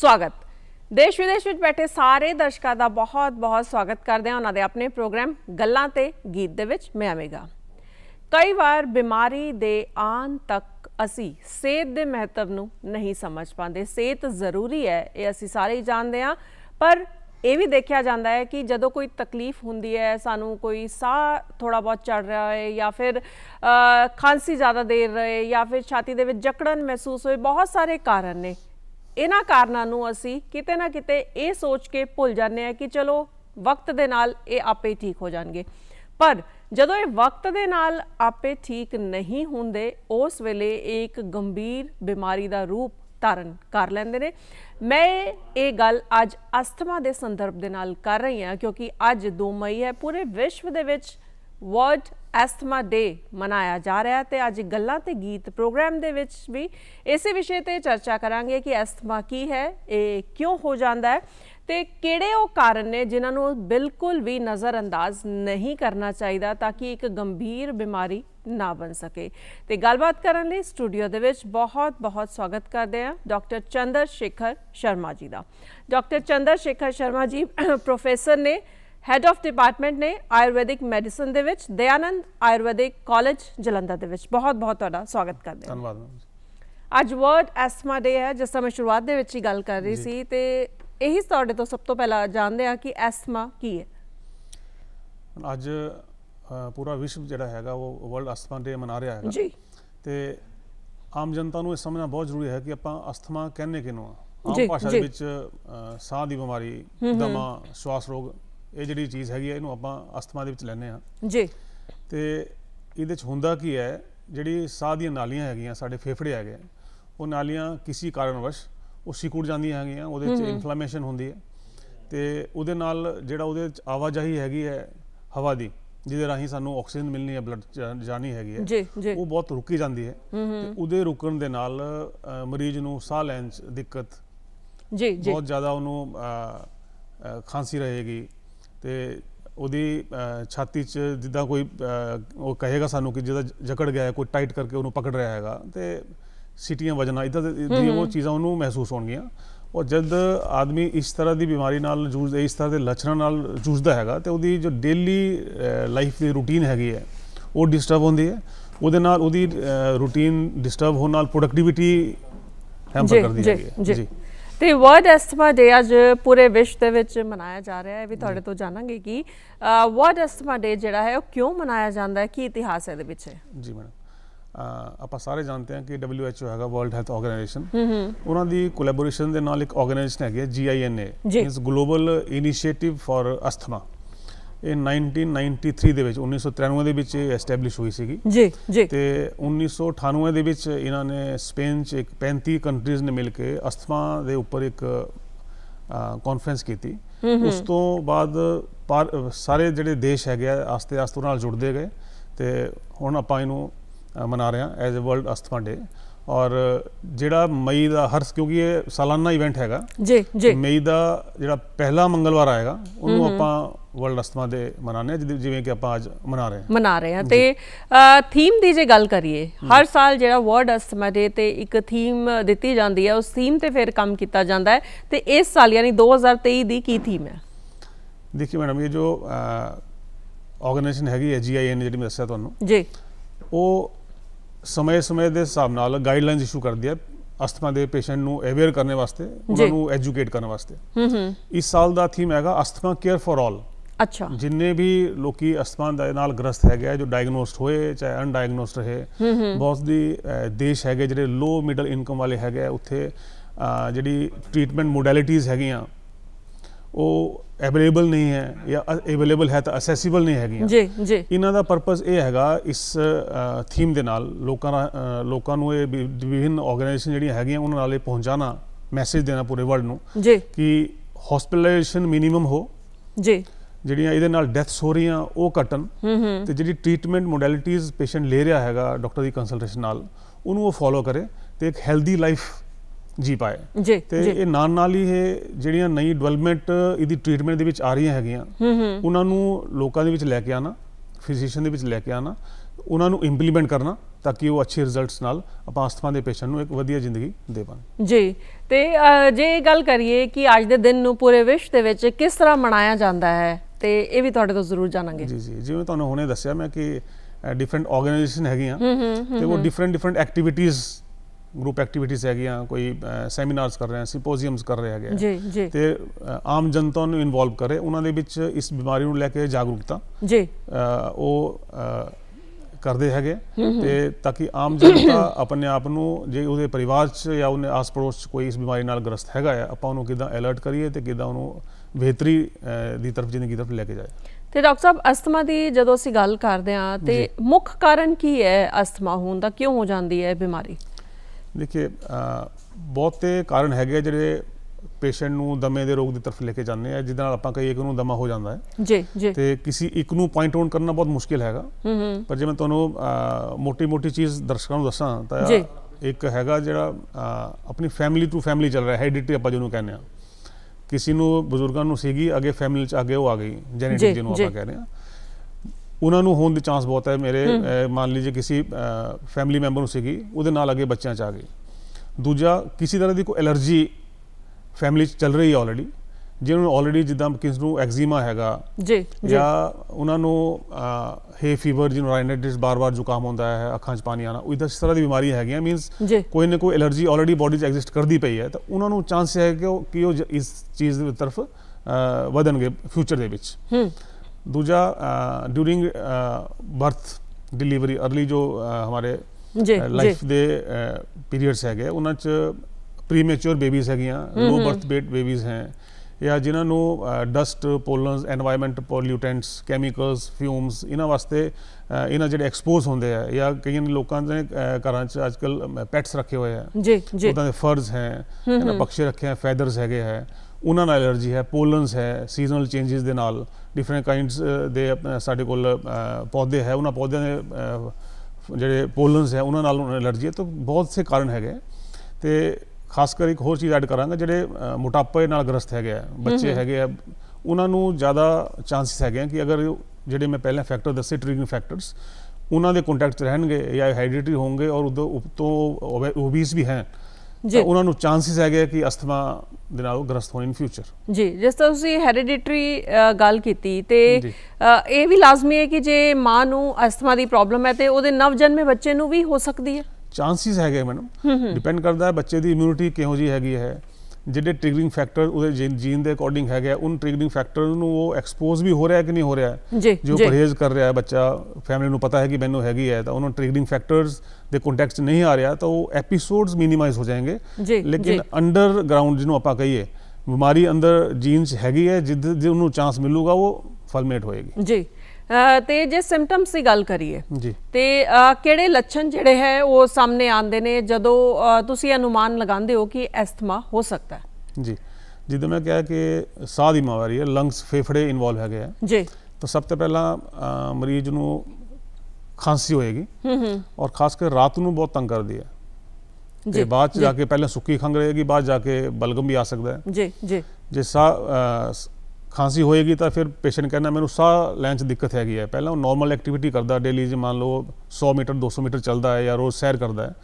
ਸਵਾਗਤ ਦੇਸ਼ ਵਿਦੇਸ਼ ਵਿੱਚ ਬੈਠੇ ਸਾਰੇ ਦਰਸ਼ਕਾਂ ਦਾ ਬਹੁਤ-ਬਹੁਤ ਸਵਾਗਤ ਕਰਦੇ ਹਾਂ ਉਹਨਾਂ ਦੇ ਆਪਣੇ ਪ੍ਰੋਗਰਾਮ ਗੱਲਾਂ ਤੇ ਗੀਤ ਦੇ ਵਿੱਚ ਮੈਂ ਆਵੇਗਾ ਕਈ ਵਾਰ ਬਿਮਾਰੀ ਦੇ ਆਨ ਤੱਕ ਅਸੀਂ ਸਿਹਤ ਦੇ ਮਹੱਤਵ ਨੂੰ ਨਹੀਂ ਸਮਝ ਪਾਉਂਦੇ ਸਿਹਤ ਜ਼ਰੂਰੀ ਹੈ ਇਹ ਅਸੀਂ ਸਾਰੇ ਹੀ ਜਾਣਦੇ ਹਾਂ ਪਰ ਇਹ ਵੀ ਦੇਖਿਆ ਜਾਂਦਾ ਹੈ ਕਿ ਜਦੋਂ ਕੋਈ ਤਕਲੀਫ ਹੁੰਦੀ ਹੈ ਸਾਨੂੰ ਕੋਈ ਸਾਹ ਥੋੜਾ ਬਹੁਤ ਚੜ ਰਿਹਾ ਹੈ ਜਾਂ ਫਿਰ ਖਾਂਸੀ ਜ਼ਿਆਦਾ ਦੇਰ ਰਹੇ ਜਾਂ ਫਿਰ ਛਾਤੀ ਦੇ ਵਿੱਚ ਜਕੜਨ ਮਹਿਸੂਸ ਹੋਏ ਬਹੁਤ ਸਾਰੇ ਕਾਰਨ ਨੇ ਇਹਨਾਂ ਕਾਰਨਾਂ ਨੂੰ ਅਸੀਂ ਕਿਤੇ ਨਾ ਕਿਤੇ ਇਹ ਸੋਚ ਕੇ ਭੁੱਲ ਜਾਂਦੇ ਆ ਕਿ ਚਲੋ ਵਕਤ ਦੇ ਨਾਲ ਇਹ ਆਪੇ ਠੀਕ ਹੋ ਜਾਣਗੇ ਪਰ ਜਦੋਂ ਇਹ ਵਕਤ ਦੇ ਨਾਲ ਆਪੇ ਠੀਕ ਨਹੀਂ ਹੁੰਦੇ ਉਸ ਵੇਲੇ ਇੱਕ ਗੰਭੀਰ ਬਿਮਾਰੀ ਦਾ ਰੂਪ ਧਾਰਨ ਕਰ ਲੈਂਦੇ ਨੇ ਮੈਂ ਇਹ ਗੱਲ ਅੱਜ ਅਸਥਮਾ ਦੇ ਸੰਦਰਭ ਦੇ ਨਾਲ ਕਰ ਰਹੀ ਹਾਂ ਕਿਉਂਕਿ ਅੱਜ 2 ਮਈ ਹੈ ਪੂਰੇ ਵਿਸ਼ਵ ਦੇ ਵਿੱਚ ਵਰਲਡ ਐਸਥਮਾ ਡੇ ਮਨਾਇਆ ਜਾ ਰਿਹਾ ਤੇ ਅੱਜ ਗੱਲਾਂ ਤੇ ਗੀਤ ਪ੍ਰੋਗਰਾਮ ਦੇ ਵਿੱਚ ਵੀ ਇਸੇ ਵਿਸ਼ੇ ਤੇ ਚਰਚਾ ਕਰਾਂਗੇ ਕਿ ਐਸਥਮਾ ਕੀ ਹੈ ਇਹ ਕਿਉਂ ਹੋ ਜਾਂਦਾ ਹੈ ਤੇ ਕਿਹੜੇ ਉਹ ਕਾਰਨ ਨੇ ਜਿਨ੍ਹਾਂ ਨੂੰ ਬਿਲਕੁਲ ਵੀ ਨਜ਼ਰ ਅੰਦਾਜ਼ ਨਹੀਂ ਕਰਨਾ ਚਾਹੀਦਾ ਤਾਂ ਕਿ ਇੱਕ ਗੰਭੀਰ ਬਿਮਾਰੀ ਨਾ ਬਣ ਸਕੇ ਤੇ ਗੱਲਬਾਤ ਕਰਨ ਲਈ ਸਟੂਡੀਓ ਦੇ ਵਿੱਚ ਬਹੁਤ ਬਹੁਤ ਸਵਾਗਤ ਕਰਦੇ ਹਾਂ ਡਾਕਟਰ ਚੰਦਰ ਸ਼ੇਖਰ ਸ਼ਰਮਾ ਜੀ ਦਾ ਡਾਕਟਰ ਚੰਦਰ ਸ਼ੇਖਰ ਸ਼ਰਮਾ ਜੀ ਪ੍ਰੋਫੈਸਰ ਨੇ ਹੈਡ ਆਫ ਡਿਪਾਰਟਮੈਂਟ ਨੇ ਆਯੁਰਵੈਦਿਕ ਮੈਡੀਸਨ ਦੇ ਵਿੱਚ ਦਿਆਨੰਦ ਆਯੁਰਵੈਦਿਕ ਕਾਲਜ ਜਲੰਧਰ ਦੇ ਵਿੱਚ ਬਹੁਤ ਬਹੁਤ ਤੁਹਾਡਾ ਸਵਾਗਤ ਕਰਦੇ ਹਾਂ ਧੰਨਵਾਦ ਅੱਜ ਵਰਡ ਐਸਥਮਾ ਡੇ ਹੈ ਜਿਸ ਸਮੇਂ ਸ਼ੁਰੂਆਤ ਦੇ ਵਿੱਚ ਹੀ ਗੱਲ ਕਰ ਰਹੀ ਸੀ ਤੇ ਇਹੀ ਤੁਹਾਡੇ ਤੋਂ ਸਭ ਤੋਂ ਪਹਿਲਾਂ ਜਾਣਦੇ ਆ ਕਿ ਐਸਥਮਾ ਕੀ ਹੈ ਅੱਜ ਪੂਰਾ ਵਿਸ਼ਵ ਜਿਹੜਾ ਹੈਗਾ ਉਹ ਵਰਲਡ ਐਸਮਾ ਡੇ ਮਨਾ ਰਿਹਾ ਹੈਗਾ ਜੀ ਤੇ ਆਮ ਜਨਤਾ ਨੂੰ ਇਹ ਸਮਝਣਾ ਬਹੁਤ ਜ਼ਰੂਰੀ ਹੈ ਕਿ ਆਪਾਂ ਅਸਥਮਾ ਕਹਿੰਨੇ ਕਿਨੂੰ ਆ ਆਮ ਭਾਸ਼ਾ ਦੇ ਵਿੱਚ ਸਾਹ ਦੀ ਬਿਮਾਰੀ ਦਮਾ ਸਵਾਸ ਰੋਗ ਇਹ ਜਿਹੜੀ ਚੀਜ਼ ਹੈਗੀ ਆ ਇਹਨੂੰ ਆਪਾਂ ਅਸਥਮਾ ਦੇ ਵਿੱਚ ਲੈਨੇ ਆ ਜੀ ਤੇ ਇਹਦੇ ਚ ਹੁੰਦਾ ਕੀ ਹੈ ਜਿਹੜੀ ਸਾਹ ਦੀਆਂ ਨਾਲੀਆਂ ਹੈਗੀਆਂ ਸਾਡੇ ਫੇਫੜੇ ਹੈਗੇ ਉਹ ਨਾਲੀਆਂ ਕਿਸੇ ਕਾਰਨਵਸ਼ ਉਹ ਸਿਕੁੜ ਜਾਂਦੀਆਂ ਹੈਗੀਆਂ ਉਹਦੇ ਵਿੱਚ ਇਨਫਲੇਮੇਸ਼ਨ ਹੁੰਦੀ ਹੈ ਤੇ ਉਹਦੇ ਨਾਲ ਜਿਹੜਾ ਉਹਦੇ ਵਿੱਚ ਆਵਾਜਾਈ ਹੈਗੀ ਹੈ ਹਵਾ ਦੀ ਜਿਹਦੇ ਰਾਹੀਂ ਸਾਨੂੰ ਆਕਸੀਜਨ ਮਿਲਣੀ ਹੈ ਬਲੱਡ ਜਾਣੀ ਹੈਗੀ ਹੈ ਉਹ ਬਹੁਤ ਰੁਕੀ ਜਾਂਦੀ ਹੈ ਤੇ ਉਹਦੇ ਰੁਕਣ ਦੇ ਨਾਲ ਮਰੀਜ਼ ਨੂੰ ਸਾਹ ਲੈਣ ਚ ਦਿੱਕਤ ਜੀ ਜੀ ਬਹੁਤ ਜ਼ਿਆਦਾ ਉਹਨੂੰ ਖਾਂਸੀ ਰਹੇਗੀ ਤੇ ਉਹਦੀ ਛਾਤੀ 'ਚ ਜਿੱਦਾਂ ਕੋਈ ਉਹ ਕਹੇਗਾ ਸਾਨੂੰ ਕਿ ਜਿਹਦਾ ਜਕੜ ਗਿਆ ਹੈ ਕੋਈ ਟਾਈਟ ਕਰਕੇ ਉਹਨੂੰ ਪਕੜ ਰਿਹਾ ਹੈਗਾ ਤੇ ਸਿਟੀਆਂ ਵਜਣਾ ਇਦਾਂ ਦੀ ਉਹ ਚੀਜ਼ਾਂ ਉਹਨੂੰ ਮਹਿਸੂਸ ਹੋਣਗੀਆਂ ਔਰ ਜਦ ਆਦਮੀ ਇਸ ਤਰ੍ਹਾਂ ਦੀ ਬਿਮਾਰੀ ਨਾਲ ਜੂਝਦਾ ਇਸ ਤਰ੍ਹਾਂ ਦੇ ਲੱਛਣਾਂ ਨਾਲ ਜੂਝਦਾ ਹੈਗਾ ਤੇ ਉਹਦੀ ਜੋ ਡੇਲੀ ਲਾਈਫ ਦੀ ਰੂਟੀਨ ਹੈਗੀ ਹੈ ਉਹ ਡਿਸਟਰਬ ਹੁੰਦੀ ਹੈ ਉਹਦੇ ਨਾਲ ਉਹਦੀ ਰੂਟੀਨ ਡਿਸਟਰਬ ਹੋਣ ਨਾਲ ਪ੍ਰੋਡਕਟਿਵਿਟੀ ਹੈਂਪਰ ਕਰਦੀ ਹੈ ਜੀ ਤੇ ਵਰਡ ਐਸਥਮਾ ਡੇ ਅੱਜ ਪੂਰੇ ਵਿਸ਼ਵ ਦੇ ਵਿੱਚ ਮਨਾਇਆ ਜਾ ਰਿਹਾ ਹੈ ਵੀ ਤੁਹਾਡੇ ਤੋਂ ਜਾਣਾਂਗੇ ਕਿ ਵਰਡ ਐਸਥਮਾ ਡੇ ਜਿਹੜਾ ਹੈ ਉਹ ਕਿਉਂ ਮਨਾਇਆ ਜਾਂਦਾ ਹੈ ਕੀ ਇਤਿਹਾਸ ਹੈ ਇਹਦੇ ਪਿੱਛੇ ਜੀ ਮੈਡਮ ਆਪਾਂ ਸਾਰੇ ਜਾਣਦੇ ਹਾਂ ਕਿ WHO ਹੈਗਾ ਵਰਲਡ ਹੈਲਥ ਆਰਗੇਨਾਈਜੇਸ਼ਨ ਉਹਨਾਂ ਦੀ ਕੋਲੈਬੋਰੇਸ਼ਨ ਦੇ ਨਾਲ ਇੱਕ ਆਰਗੇਨਾਈਜੇਸ਼ਨ ਹੈਗੀ ਹੈ GINA means global initiative for asthma ਇਹ 1993 ਦੇ ਵਿੱਚ 1993 ਦੇ ਵਿੱਚ ਇਹ ਐਸਟੈਬਲਿਸ਼ ਹੋਈ ਸੀਗੀ ਜੀ ਜੀ ਤੇ 1998 ਦੇ ਵਿੱਚ ਇਹਨਾਂ ਨੇ ਸਪੇਨ 'ਚ ਇੱਕ 35 ਕੰਟਰੀਜ਼ ਨੇ ਮਿਲ ਕੇ ਅਸਥਮਾ ਦੇ ਉੱਪਰ ਇੱਕ ਕਾਨਫਰੰਸ ਕੀਤੀ ਉਸ ਤੋਂ ਬਾਅਦ ਸਾਰੇ ਜਿਹੜੇ ਦੇਸ਼ ਹੈਗੇ ਆ ਆਸਤੇ ਆਸਤੋਂ ਨਾਲ ਜੁੜਦੇ ਗਏ ਤੇ ਹੁਣ ਆਪਾਂ ਇਹਨੂੰ ਮਨਾ ਰਹੇ ਆ as a world asthma day ਔਰ ਜਿਹੜਾ ਮਈ ਦਾ ਹਰ ਕਿਉਂਕਿ ਇਹ ਸਾਲਾਨਾ ਇਵੈਂਟ ਹੈਗਾ ਜੀ ਜੀ ਮਈ ਦਾ ਜਿਹੜਾ ਪਹਿਲਾ ਮੰਗਲਵਾਰ ਆਏਗਾ ਉਹਨੂੰ ਆਪਾਂ ਵਰਲਡ ਅਸਥਮਾ ਦੇ ਆ ਜਿਵੇਂ ਕਿ ਆਪਾਂ ਅੱਜ ਮਨਾ ਰਹੇ ਹਾਂ ਮਨਾ ਰਹੇ ਹਾਂ ਤੇ ਥੀਮ ਦੀ ਜੇ ਗੱਲ ਕਰੀਏ ਹਰ ਸਾਲ ਜਿਹੜਾ ਵਰਲਡ ਅਸਥਮਾ ਦੇ ਤੇ ਇੱਕ ਥੀਮ ਦਿੱਤੀ ਜਾਂਦੀ ਹੈ ਉਸ ਥੀਮ ਤੇ ਫਿਰ ਕੰਮ ਕੀਤਾ ਜਾਂਦਾ ਹੈ ਤੇ ਇਸ ਸਾਲ ਯਾਨੀ 2023 ਦੀ ਕੀ ਥੀਮ ਹੈ ਦੇਖੀ ਮੈਡਮ ਇਹ ਜੋ ਆਰਗੇਨਾਈਜੇਸ਼ਨ ਹੈਗੀ ਹੈ ਜੀਆਈਐਨ ਜਿਹੜੀ ਮੈਂ ਦੱਸਿਆ ਤੁਹਾਨੂੰ ਜੀ ਉਹ ਸਮੇਂ-ਸਮੇਂ ਦੇ ਹਿਸਾਬ ਨਾਲ ਗਾਈਡਲਾਈਨਸ ਇਸ਼ੂ ਕਰਦੀ ਹੈ ਅਸਥਮਾ ਦੇ ਪੇਸ਼ੈਂਟ ਨੂੰ ਅਵੇਅਰ ਕਰਨ ਵਾਸਤੇ ਉਹਨਾਂ ਨੂੰ ਐਜੂਕੇਟ ਕਰਨ ਵਾਸਤੇ ਹੂੰ ਹੂੰ ਇਸ ਸਾਲ ਦਾ ਥੀਮ ਹੈਗਾ ਅਸਥਮਾ ਕੇਅਰ ਫॉर ਆਲ ਅੱਛਾ ਜਿੰਨੇ ਵੀ ਲੋਕੀ ਅਸਥਮਾ ਦੇ ਨਾਲ ਗ੍ਰਸਤ ਹੈਗੇ ਜੋ ਡਾਇਗਨੋਸਡ ਹੋਏ ਚਾਹੇ ਅਨਡਾਇਗਨੋਸਡ ਰਹੇ ਬਹੁਤ ਦੀ ਦੇਸ਼ ਹੈਗੇ ਜਿਹੜੇ ਲੋ ਮਿਡਲ ਇਨਕਮ ਵਾਲੇ ਹੈਗੇ ਉੱਥੇ ਜਿਹੜੀ ਟ੍ਰੀਟਮੈਂਟ ਮੋਡੈਲਿਟੀਆਂ ਹੈਗੀਆਂ ਉਹ ਅਵੇਲੇਬਲ ਨਹੀਂ ਹੈ ਜਾਂ ਅਵੇਲੇਬਲ ਹੈ ਤਾਂ ਅਸੈਸਿਬਲ ਨਹੀਂ ਹੈਗੀ ਜੀ ਜੀ ਇਹਨਾਂ ਦਾ ਪਰਪਸ ਇਹ ਹੈਗਾ ਇਸ ਥੀਮ ਦੇ ਨਾਲ ਲੋਕਾਂ ਲੋਕਾਂ ਨੂੰ ਇਹ ਵਿਭਿੰਨ ਆਰਗੇਨਾਈਜੇਸ਼ਨ ਜਿਹੜੀਆਂ ਹੈਗੀਆਂ ਉਹਨਾਂ ਨਾਲੇ ਪਹੁੰਚਾਣਾ ਮੈਸੇਜ ਦੇਣਾ ਪੂਰੇ ਵਰਲਡ ਨੂੰ ਜੀ ਕਿ ਹਸਪੀਟਲਾਈਜੇਸ਼ਨ ਮਿਨੀਮਮ ਹੋ ਜੀ ਜਿਹੜੀਆਂ ਇਹਦੇ ਨਾਲ ਡੈਥਸ ਹੋ ਰਹੀਆਂ ਉਹ ਘਟਣ ਤੇ ਜਿਹੜੀ ਟ੍ਰੀਟਮੈਂਟ ਮੋਡੈਲਿਟੀਜ਼ ਪੇਸ਼ੈਂਟ ਲੈ ਰਿਹਾ ਹੈਗਾ ਡਾਕਟਰ ਦੀ ਕੰਸਲਟੇਸ਼ਨ ਨਾਲ ਉਹਨੂੰ ਉਹ ਫੋਲੋ ਕਰੇ ਤੇ ਇੱਕ ਹੈਲਦੀ ਲਾਈਫ ਜੀ ਪਾਏ ਜੀ ਤੇ ਇਹ ਨਾਲ ਨਾਲ ਹੀ ਇਹ ਜਿਹੜੀਆਂ ਨਈ ਡਿਵੈਲਪਮੈਂਟ ਇਹਦੀ ਟ੍ਰੀਟਮੈਂਟ ਦੇ ਵਿੱਚ ਆ ਰਹੀਆਂ ਹੈਗੀਆਂ ਉਹਨਾਂ ਨੂੰ ਲੋਕਾਂ ਦੇ ਵਿੱਚ ਲੈ ਕੇ ਆਣਾ ਫਿਜ਼ੀਸ਼ੀਅਨ ਦੇ ਵਿੱਚ ਲੈ ਕੇ ਆਣਾ ਉਹਨਾਂ ਨੂੰ ਇੰਪਲੀਮੈਂਟ ਕਰਨਾ ਤਾਂ ਕਿ ਉਹ ਅੱਛੇ ਰਿਜ਼ਲਟਸ ਨਾਲ ਆਪਾਂ ਅਸਥਮਾ ਦੇ ਪੇਸ਼ੈਂਟ ਨੂੰ ਇੱਕ ਵਧੀਆ ਜ਼ਿੰਦਗੀ ਦੇ ਪਾਣ ਜੀ ਤੇ ਜੇ ਗੱਲ ਕਰੀਏ ਕਿ ਅੱਜ ਦੇ ਦਿਨ ਨੂੰ ਪੂਰੇ ਵਿਸ਼ਵ ਦੇ ਵਿੱਚ ਕਿਸ ਤਰ੍ਹਾਂ ਮਨਾਇਆ ਜਾਂਦਾ ਹੈ ਤੇ ਇਹ ਵੀ ਤੁਹਾਡੇ ਤੋਂ ਜ਼ਰੂਰ ਜਾਣਾਂਗੇ ਜੀ ਜੀ ਜਿਵੇਂ ਤੁਹਾਨੂੰ ਹੁਣੇ ਦੱਸਿਆ ਮੈਂ ਕਿ ਡਿਫਰੈਂਟ ਆਰਗੇਨਾਈਜੇਸ਼ਨ ਹੈਗੀਆਂ ਤੇ ਉਹ ਡਿਫਰੈਂਟ ਡਿਫਰੈਂਟ ਐਕਟੀਵਿਟੀਆਂ ਗਰੁੱਪ ਐਕਟੀਵਿਟੀਜ਼ ਹੈਗੀਆਂ ਕੋਈ ਸੈਮੀਨਾਰਸ ਕਰ ਰਹੇ ਹਾਂ ਸਿੰਪੋਜ਼ੀਅਮਸ ਕਰ ਰਹੇ ਹੈਗੇ ਜੀ ਜੀ ਤੇ ਆਮ ਜਨਤਾ ਨੂੰ ਇਨਵੋਲਵ ਕਰੇ ਉਹਨਾਂ ਦੇ ਵਿੱਚ ਇਸ ਬਿਮਾਰੀ ਨੂੰ ਲੈ ਕੇ ਜਾਗਰੂਕਤਾ ਜੀ ਉਹ ਕਰਦੇ ਹੈਗੇ ਤੇ ਤਾਂ ਕਿ ਆਮ ਜਨਤਾ ਆਪਣੇ ਆਪ ਨੂੰ ਜੇ ਉਹਦੇ ਪਰਿਵਾਰ 'ਚ ਜਾਂ ਉਹਨੇ ਆਸ-ਪੜੋਸ 'ਚ ਕੋਈ ਇਸ ਬਿਮਾਰੀ ਨਾਲ ਗ੍ਰਸਤ ਹੈਗਾ ਆ ਆਪਾਂ ਉਹਨੂੰ ਕਿਦਾਂ ਅਲਰਟ ਕਰੀਏ ਤੇ ਕਿਦਾਂ ਉਹਨੂੰ ਬਿਹਤਰੀ ਦੀ ਤਰਫ ਜ਼ਿੰਦਗੀ ਤਰਫ ਲੈ ਕੇ ਜਾਏ ਤੇ ਡਾਕਟਰ ਸਾਹਿਬ ਅਸਥਮਾ ਦੀ ਜਦੋਂ ਅਸੀਂ ਗੱਲ ਕਰਦੇ ਆ ਤੇ ਮੁੱਖ ਕਾਰਨ ਕੀ ਹੈ ਅਸਥਮਾ ਹੋਣ ਦਾ ਕਿਉਂ ਹੋ ਜਾਂਦੀ ਹੈ ਬਿਮਾਰੀ ਦੇਖੇ ਬਹੁਤੇ ਕਾਰਨ ਹੈਗੇ ਜਿਹੜੇ ਪੇਸ਼ੈਂਟ ਨੂੰ ਦਮੇ ਦੇ ਰੋਗ ਦੀ ਤਰਫ ਲੈ ਕੇ ਜਾਂਦੇ ਆ ਜਿਹਦੇ ਨਾਲ ਆਪਾਂ ਕਹੀਏ ਕਿ ਉਹਨੂੰ ਦਮਾ ਹੋ ਜਾਂਦਾ ਹੈ ਜੀ ਜੀ ਤੇ ਕਿਸੇ ਇੱਕ ਨੂੰ ਪੁਆਇੰਟ ਆਊਟ ਕਰਨਾ ਬਹੁਤ ਮੁਸ਼ਕਿਲ ਹੈਗਾ ਪਰ ਜੇ ਮੈਂ ਤੁਹਾਨੂੰ ਮੋਟੀ-ਮੋਟੀ ਚੀਜ਼ ਦਰਸ਼ਕਾਂ ਨੂੰ ਦੱਸਾਂ ਤਾਂ ਇੱਕ ਹੈਗਾ ਜਿਹੜਾ ਆਪਣੀ ਫੈਮਿਲੀ ਟੂ ਫੈਮਿਲੀ ਚੱਲ ਰਿਹਾ ਹੈ ਹੈਡਿਟੀ ਆਪਾਂ ਜਿਹਨੂੰ ਕਹਿੰਦੇ ਆ ਕਿਸੇ ਨੂੰ ਬਜ਼ੁਰਗਾਂ ਨੂੰ ਸੀਗੀ ਅੱਗੇ ਫੈਮਿਲੀ ਚ ਅੱਗੇ ਉਹ ਆ ਗਈ ਜੈਨੇਟਿਕ ਜਿਹਨੂੰ ਆਪਾਂ ਕਹਿੰਦੇ ਆ ਉਹਨਾਂ ਨੂੰ ਹੋਣ ਦੇ ਚਾਂਸ ਬਹੁਤ ਹੈ ਮੇਰੇ ਮੰਨ ਜੇ ਕਿਸੇ ਫੈਮਿਲੀ ਮੈਂਬਰ ਨੂੰ ਸੀਗੀ ਉਹਦੇ ਨਾਲ ਅਗੇ ਬੱਚਿਆਂ ਚ ਆ ਗਈ ਦੂਜਾ ਕਿਸੇ ਤਰ੍ਹਾਂ ਦੀ ਕੋਈ ਅਲਰਜੀ ਫੈਮਿਲੀ ਚ ਚੱਲ ਰਹੀ ਹੈ ਆਲਰੇਡੀ ਜਿਹਨਾਂ ਨੂੰ ਆਲਰੇਡੀ ਜਿੱਦਾਂ ਕਿਸ ਨੂੰ ਐਗਜ਼ੀਮਾ ਹੈਗਾ ਜੀ ਜਾਂ ਉਹਨਾਂ ਨੂੰ ਹੇ ਫੀਵਰ ਜਿਹਨੂੰ ਰਾਈਨਾਈਟਿਸ ਬਾਰ-ਬਾਰ ਜ਼ੁਕਾਮ ਹੁੰਦਾ ਹੈ ਅੱਖਾਂ 'ਚ ਪਾਣੀ ਆਣਾ ਉਹ ਇਸ ਤਰ੍ਹਾਂ ਦੀ ਬਿਮਾਰੀ ਹੈਗੀਆਂ ਮੀਨਸ ਕੋਈ ਨਾ ਕੋਈ ਅਲਰਜੀ ਆਲਰੇਡੀ ਬਾਡੀ 'ਚ ਐਗਜ਼ਿਸਟ ਕਰਦੀ ਪਈ ਹੈ ਤਾਂ ਉਹਨਾਂ ਨੂੰ ਚਾਂਸ ਹੈ ਕਿ ਉਹ ਕਿ ਉਹ ਇਸ ਚੀਜ਼ ਦੀ ਤਰਫ ਵਧਣਗੇ ਫਿਊਚਰ ਦੇ ਵਿੱਚ ਹੂੰ ਦੂਜਾ ਡੂਰਿੰਗ ਬਰਥ ਡਿਲੀਵਰੀ अर्ਲੀ ਜੋ ਹਮਾਰੇ ਲਾਈਫ ਦੇ ਪੀਰੀਅਡਸ ਹੈਗੇ ਉਹਨਾਂ ਚ ਪ੍ਰੀਮੈਚੁਰ ਬੇਬੀਜ਼ ਹੈਗੀਆਂ ਲੋ ਬਰਥ weight ਬੇਬੀਜ਼ ਹੈ ਜਾਂ ਜਿਨ੍ਹਾਂ ਨੂੰ dust pollens environment pollutants chemicals fumes ਇਹਨਾਂ ਵਾਸਤੇ ਇਹਨਾਂ ਜਿਹੜੇ ਐਕਸਪੋਜ਼ ਹੁੰਦੇ ਆ ਜਾਂ ਕਈਆਂ ਲੋਕਾਂ ਦੇ ਘਰਾਂ 'ਚ ਅੱਜਕੱਲ ਪੈਟਸ ਰੱਖੇ ਹੋਏ ਆ ਜੀ ਜੀ ਉਹਨਾਂ ਦੇ ਫਰਜ਼ ਹੈ ਇਹਨਾਂ ਪਕਸ਼ੀ ਰੱਖੇ ਆ ਫੈਦਰਸ ਹੈਗੇ ਹੈ ਉਹਨਾਂ ਨਾਲ ਅਲਰਜੀ ਹੈ ਪੋਲਨਸ ਹੈ ਸੀਜ਼ਨਲ ਚੇਂਜਸ ਦੇ ਨਾਲ ਡਿਫਰੈਂਟ ਕਾਈਂਡਸ ਦੇ ਸਾਡੇ ਕੋਲ ਪੌਦੇ ਹੈ ਉਹਨਾਂ ਪੌਦਿਆਂ ਦੇ ਜਿਹੜੇ ਪੋਲਨਸ ਹੈ ਉਹਨਾਂ ਨਾਲ ਅਲਰਜੀ ਹੈ ਤਾਂ ਬਹੁਤ ਸੇ ਕਾਰਨ ਹੈਗੇ ਤੇ ਖਾਸ ਕਰ ਇੱਕ ਹੋਰ ਚੀਜ਼ ਐਡ ਕਰਾਂਗਾ ਜਿਹੜੇ ਮੋਟਾਪੇ ਨਾਲ ਗ੍ਰਸਤ ਹੈਗੇ ਆ ਬੱਚੇ ਹੈਗੇ ਆ ਉਹਨਾਂ ਨੂੰ ਜ਼ਿਆਦਾ ਚਾਂਸਸ ਹੈਗੇ ਆ ਕਿ ਅਗਰ ਜਿਹੜੇ ਮੈਂ ਪਹਿਲਾਂ ਫੈਕਟਰ ਦੱਸੇ ਟ੍ਰਿਗਰਿੰਗ ਫੈਕਟਰਸ ਉਹਨਾਂ ਦੇ ਕੰਟੈਕਟ ਰਹਿਣਗੇ ਜਾਂ ਹਾਈਡਰੇਟਰੀ ਹੋਣਗੇ ਔਰ ਉਦੋਂ ਤੋਂ ਓਬੀਸ ਵੀ ਹੈ ਜੀ ਉਹਨਾਂ ਨੂੰ ਚਾਂਸਸ ਹੈਗੇ ਕਿ ਅਸਥਮਾ ਦੇ ਨਾਲ ਗ੍ਰਸਤ ਹੋਣ ਇਨ ਫਿਊਚਰ ਜੀ ਜਿਸ ਤਰ੍ਹਾਂ ਤੁਸੀਂ ਹੈਰੀਡਿਟਰੀ ਗੱਲ ਕੀਤੀ ਤੇ ਇਹ ਵੀ ਲਾਜ਼ਮੀ ਹੈ ਕਿ ਜੇ ਮਾਂ ਨੂੰ ਅਸਥਮਾ ਦੀ ਪ੍ਰੋਬਲਮ ਹੈ ਤੇ ਉਹਦੇ ਨਵਜਨਮੇ ਬੱਚੇ ਨੂੰ ਵੀ ਹੋ ਸਕਦੀ ਹੈ ਚਾਂਸਸ ਹੈਗੇ ਮੈਡਮ ਡਿਪੈਂਡ ਕਰਦਾ ਹੈ ਬੱਚੇ ਦੀ ਇਮਿਊਨਿਟੀ ਕਿਹੋ ਜੀ ਹੈਗੀ ਹੈ ਜਿਹੜੇ ਟ੍ਰਿਗਰਿੰਗ ਫੈਕਟਰ ਉਹਦੇ ਜੀਨ ਦੇ ਅਕੋਰਡਿੰਗ ਹੈਗੇ ਉਹਨ ਟ੍ਰਿਗਰਿੰਗ ਫੈਕਟਰ ਨੂੰ ਉਹ ਐਕਸਪੋਜ਼ ਵੀ ਹੋ ਰਿਹਾ ਕਿ ਨਹੀਂ ਹੋ ਰਿਹਾ ਜੋ ਪਰਹੇਜ਼ ਕਰ ਰਿਹਾ ਬੱਚਾ ਫੈਮਿਲੀ ਨੂੰ ਪਤਾ ਹੈ ਕਿ ਮੈਨੂੰ ਹੈਗੀ ਹੈ ਤਾਂ ਉਹਨਾਂ ਟ੍ਰਿਗਰਿੰਗ ਫੈਕਟਰਸ ਦੇ ਕੰਟੈਕਸਟ ਨਹੀਂ ਆ ਰਿਹਾ ਤਾਂ ਉਹ ਐਪੀਸੋਡਸ ਮਿਨੀਮਾਈਜ਼ ਹੋ ਜਾਣਗੇ ਲੇਕਿਨ ਅੰਡਰਗਰਾਉਂਡ ਜਿਹਨੂੰ ਆਪਾਂ ਕਹੀਏ ਬਿਮਾਰੀ ਅੰਦਰ ਜੀਨਸ ਹੈਗੀ ਹੈ ਜਿੱਦ ਜਿਹਨੂੰ ਚਾਂਸ ਮਿਲੂਗਾ ਉਹ ਫਲਮੇਟ ਹੋਏਗੀ ਜੀ ਤੇ ਜੇ ਸਿੰਪਟਮਸ ਦੀ ਗੱਲ ਕਰੀਏ ਜੀ ਤੇ ਕਿਹੜੇ ਲੱਛਣ ਜਿਹੜੇ ਹੈ ਉਹ ਸਾਹਮਣੇ ਆਉਂਦੇ ਨੇ ਜਦੋਂ ਤੁਸੀਂ ਅਨੁਮਾਨ ਲਗਾਉਂਦੇ ਹੋ ਕਿ ਐਸਥਮਾ ਹੋ ਸਕਦਾ ਹੈ ਜੀ ਜਿੱਦਾਂ ਮੈਂ ਕਿਹਾ ਕਿ ਸਾਹ ਦੀ ਮਾਵਾਰੀ ਹੈ ਲੰਗਸ ਫੇਫੜੇ ਇਨਵੋਲਵ ਹੈਗੇ ਆ ਜੀ ਤਾਂ ਸਭ ਤੋਂ ਪਹਿਲਾਂ ਮਰੀਜ਼ ਨੂੰ ਖਾਂਸੀ ਹੋਏਗੀ ਹੂੰ ਹੂੰ ਔਰ ਖਾਸ ਕਰ ਰਾਤ ਨੂੰ ਬਹੁਤ ਤੰਗ ਕਰਦੀ ਹੈ ਜੇ ਬਾਅਦ ਜਾ ਕੇ ਪਹਿਲਾਂ ਸੁੱਕੀ ਖੰਗ ਰਹੇਗੀ ਬਾਅਦ ਜਾ ਕੇ ਬਲਗਮ ਵੀ ਆ ਸਕਦਾ ਹੈ ਜੀ ਜੀ ਜੇ ਸਾਹ ਖਾਂਸੀ ਹੋਏਗੀ ਤਾਂ ਫਿਰ ਪੇਸ਼ੈਂਟ ਕਹਿੰਦਾ ਮੈਨੂੰ ਸਾਹ ਲੈਣ 'ਚ ਦਿੱਕਤ ਹੈਗੀ ਹੈ ਪਹਿਲਾਂ ਉਹ ਨਾਰਮਲ ਐਕਟੀਵਿਟੀ ਕਰਦਾ ਡੇਲੀ ਜੇ ਮੰਨ ਲਓ 100 ਮੀਟਰ 200 ਮੀਟਰ ਚੱਲਦਾ ਹੈ ਜਾਂ ਰੋਜ਼ ਸੈਰ ਕਰਦਾ ਹੈ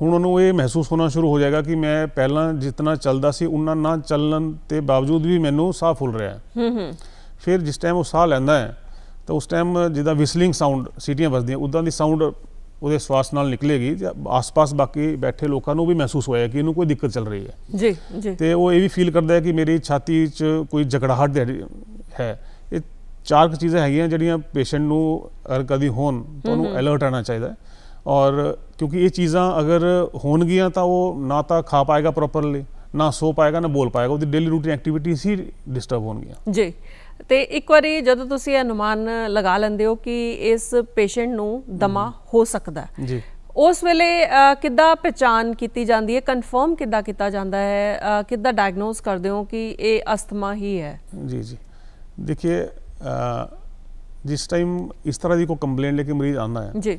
ਹੁਣ ਉਹਨੂੰ ਇਹ ਮਹਿਸੂਸ ਹੋਣਾ ਸ਼ੁਰੂ ਹੋ ਜਾਏਗਾ ਕਿ ਮੈਂ ਪਹਿਲਾਂ ਜਿੰਨਾ ਚੱਲਦਾ ਸੀ ਉਹਨਾਂ ਨਾ ਚੱਲਣ ਤੇ ਬਾਵਜੂਦ ਵੀ ਮੈਨੂੰ ਸਾਹ ਫੁੱਲ ਰਿਹਾ ਹੈ ਹੂੰ ਹੂੰ ਫਿਰ ਜਿਸ ਟਾਈਮ ਉਹ ਸਾਹ ਲੈਂਦਾ ਹੈ ਤਾਂ ਉਸ ਟਾਈਮ ਜਿਹਦਾ ਵਿਸਲਿੰਗ ਸਾਊਂਡ ਸੀਟੀਆਂ ਵੱਜਦੀਆਂ ਉਦਾਂ ਦੀ ਸਾਊਂਡ ਉਹਦੇ ਸਵਾਸ ਨਾਲ ਨਿਕਲੇਗੀ ਤੇ ਆਸ-ਪਾਸ ਬਾਕੀ ਬੈਠੇ ਲੋਕਾਂ ਨੂੰ ਵੀ ਮਹਿਸੂਸ ਹੋਇਆ ਕਿ ਇਹਨੂੰ ਕੋਈ ਦਿੱਕਤ ਚੱਲ ਰਹੀ ਹੈ ਜੀ ਜੀ ਤੇ ਉਹ ਇਹ ਵੀ ਫੀਲ ਕਰਦਾ ਹੈ ਕਿ ਮੇਰੀ ਛਾਤੀ 'ਚ ਕੋਈ ਜਗੜਾਹਟ ਹੈ ਇਹ ਚਾਰ ਚੀਜ਼ਾਂ ਹੈਗੀਆਂ ਜਿਹੜੀਆਂ ਪੇਸ਼ੈਂਟ ਨੂੰ ਅਰ ਕਦੀ ਹੋਣ ਤੁਹਾਨੂੰ ਅਲਰਟ ਰਹਿਣਾ ਚਾਹੀਦਾ ਹੈ ਔਰ ਕਿਉਂਕਿ ਇਹ ਚੀਜ਼ਾਂ ਅਗਰ ਹੋਣਗੀਆਂ ਤਾਂ ਉਹ ਨਾ ਤਾਂ ਖਾ ਪਾਏਗਾ ਪ੍ਰੋਪਰਲੀ ਨਾ ਸੋ ਪਾਏਗਾ ਨਾ ਬੋਲ ਪਾਏਗਾ ਉਹਦੀ ਡੇਲੀ ਰੂਟੀਨ ਐਕਟੀਵਿਟੀਜ਼ ਹੀ ਡਿਸਟਰਬ ਹੋਣਗੀਆਂ ਜੀ ਤੇ ਇੱਕ ਵਾਰੀ ਜਦੋਂ ਤੁਸੀਂ ਅਨੁਮਾਨ ਲਗਾ ਲੈਂਦੇ ਹੋ ਕਿ ਇਸ ਪੇਸ਼ੈਂਟ ਨੂੰ ਦਮਾ ਹੋ ਸਕਦਾ ਜੀ ਉਸ ਵੇਲੇ ਕਿੱਦਾਂ ਪਛਾਣ ਕੀਤੀ ਜਾਂਦੀ ਹੈ ਕਨਫਰਮ ਕਿੱਦਾਂ ਕੀਤਾ ਜਾਂਦਾ ਹੈ ਕਿੱਦਾਂ ਡਾਇਗਨੋਸ ਕਰਦੇ ਹੋ ਕਿ ਇਹ ਅਸਥਮਾ ਹੀ ਹੈ ਜੀ ਜੀ ਦੇਖਿਏ ਜਿਸ ਟਾਈਮ ਇਸ ਤਰ੍ਹਾਂ ਦੀ ਕੋ ਕੰਪਲੇਂਟ ਲੈ ਕੇ ਮਰੀਜ਼ ਆਉਂਦਾ ਹੈ ਜੀ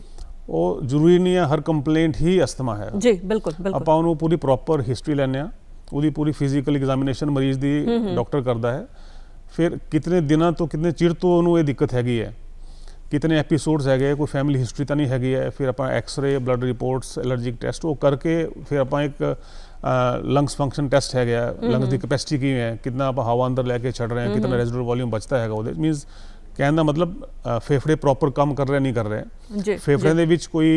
ਉਹ ਜ਼ਰੂਰੀ ਨਹੀਂ ਹੈ ਹਰ ਕੰਪਲੇਂਟ ਹੀ ਅਸਥਮਾ ਹੈ ਜੀ ਬਿਲਕੁਲ ਬਿਲਕੁਲ ਆਪਾਂ ਉਹਨੂੰ ਪੂਰੀ ਪ੍ਰੋਪਰ ਹਿਸਟਰੀ ਲੈਣੇ ਆ ਉਹਦੀ ਪੂਰੀ ਫਿਜ਼ੀਕਲ ਐਗਜ਼ਾਮੀਨੇਸ਼ਨ ਮਰੀਜ਼ ਦੀ ਡਾਕਟਰ ਕਰਦਾ ਹੈ ਫਿਰ ਕਿਤਨੇ ਦਿਨਾਂ ਤੋਂ ਕਿਤਨੇ ਚਿਰ ਤੋਂ ਉਹਨੂੰ ਇਹ ਦਿੱਕਤ ਹੈਗੀ ਹੈ ਕਿਤਨੇ ਐਪੀਸੋਡਸ ਹੈਗੇ ਕੋਈ ਫੈਮਿਲੀ ਹਿਸਟਰੀ ਤਾਂ ਨਹੀਂ ਹੈਗੀ ਹੈ ਫਿਰ ਆਪਾਂ X-ray blood reports allergic test ਉਹ ਕਰਕੇ ਫਿਰ ਆਪਾਂ ਇੱਕ ਲੰਗਸ ਫੰਕਸ਼ਨ ਟੈਸਟ ਹੈ ਗਿਆ ਲੰਗਸ ਦੀ ਕੈਪੈਸਿਟੀ ਕੀ ਹੈ ਕਿੰਨਾ ਆਪਾਂ ਹਵਾ ਅੰਦਰ ਲੈ ਕੇ ਛੱਡ ਰਹੇ ਹਾਂ ਕਿੰਨਾ ਰੈਜ਼ਿਡੂਅਲ ਵੋਲਿਊਮ ਬਚਦਾ ਹੈਗਾ ਉਹਦੇ ਮੀਨਸ ਕਹਿਣ ਦਾ ਮਤਲਬ ਫੇਫੜੇ ਪ੍ਰੋਪਰ ਕੰਮ ਕਰ ਰਹੇ ਨਹੀਂ ਕਰ ਰਹੇ ਜੀ ਫੇਫੜਿਆਂ ਦੇ ਵਿੱਚ ਕੋਈ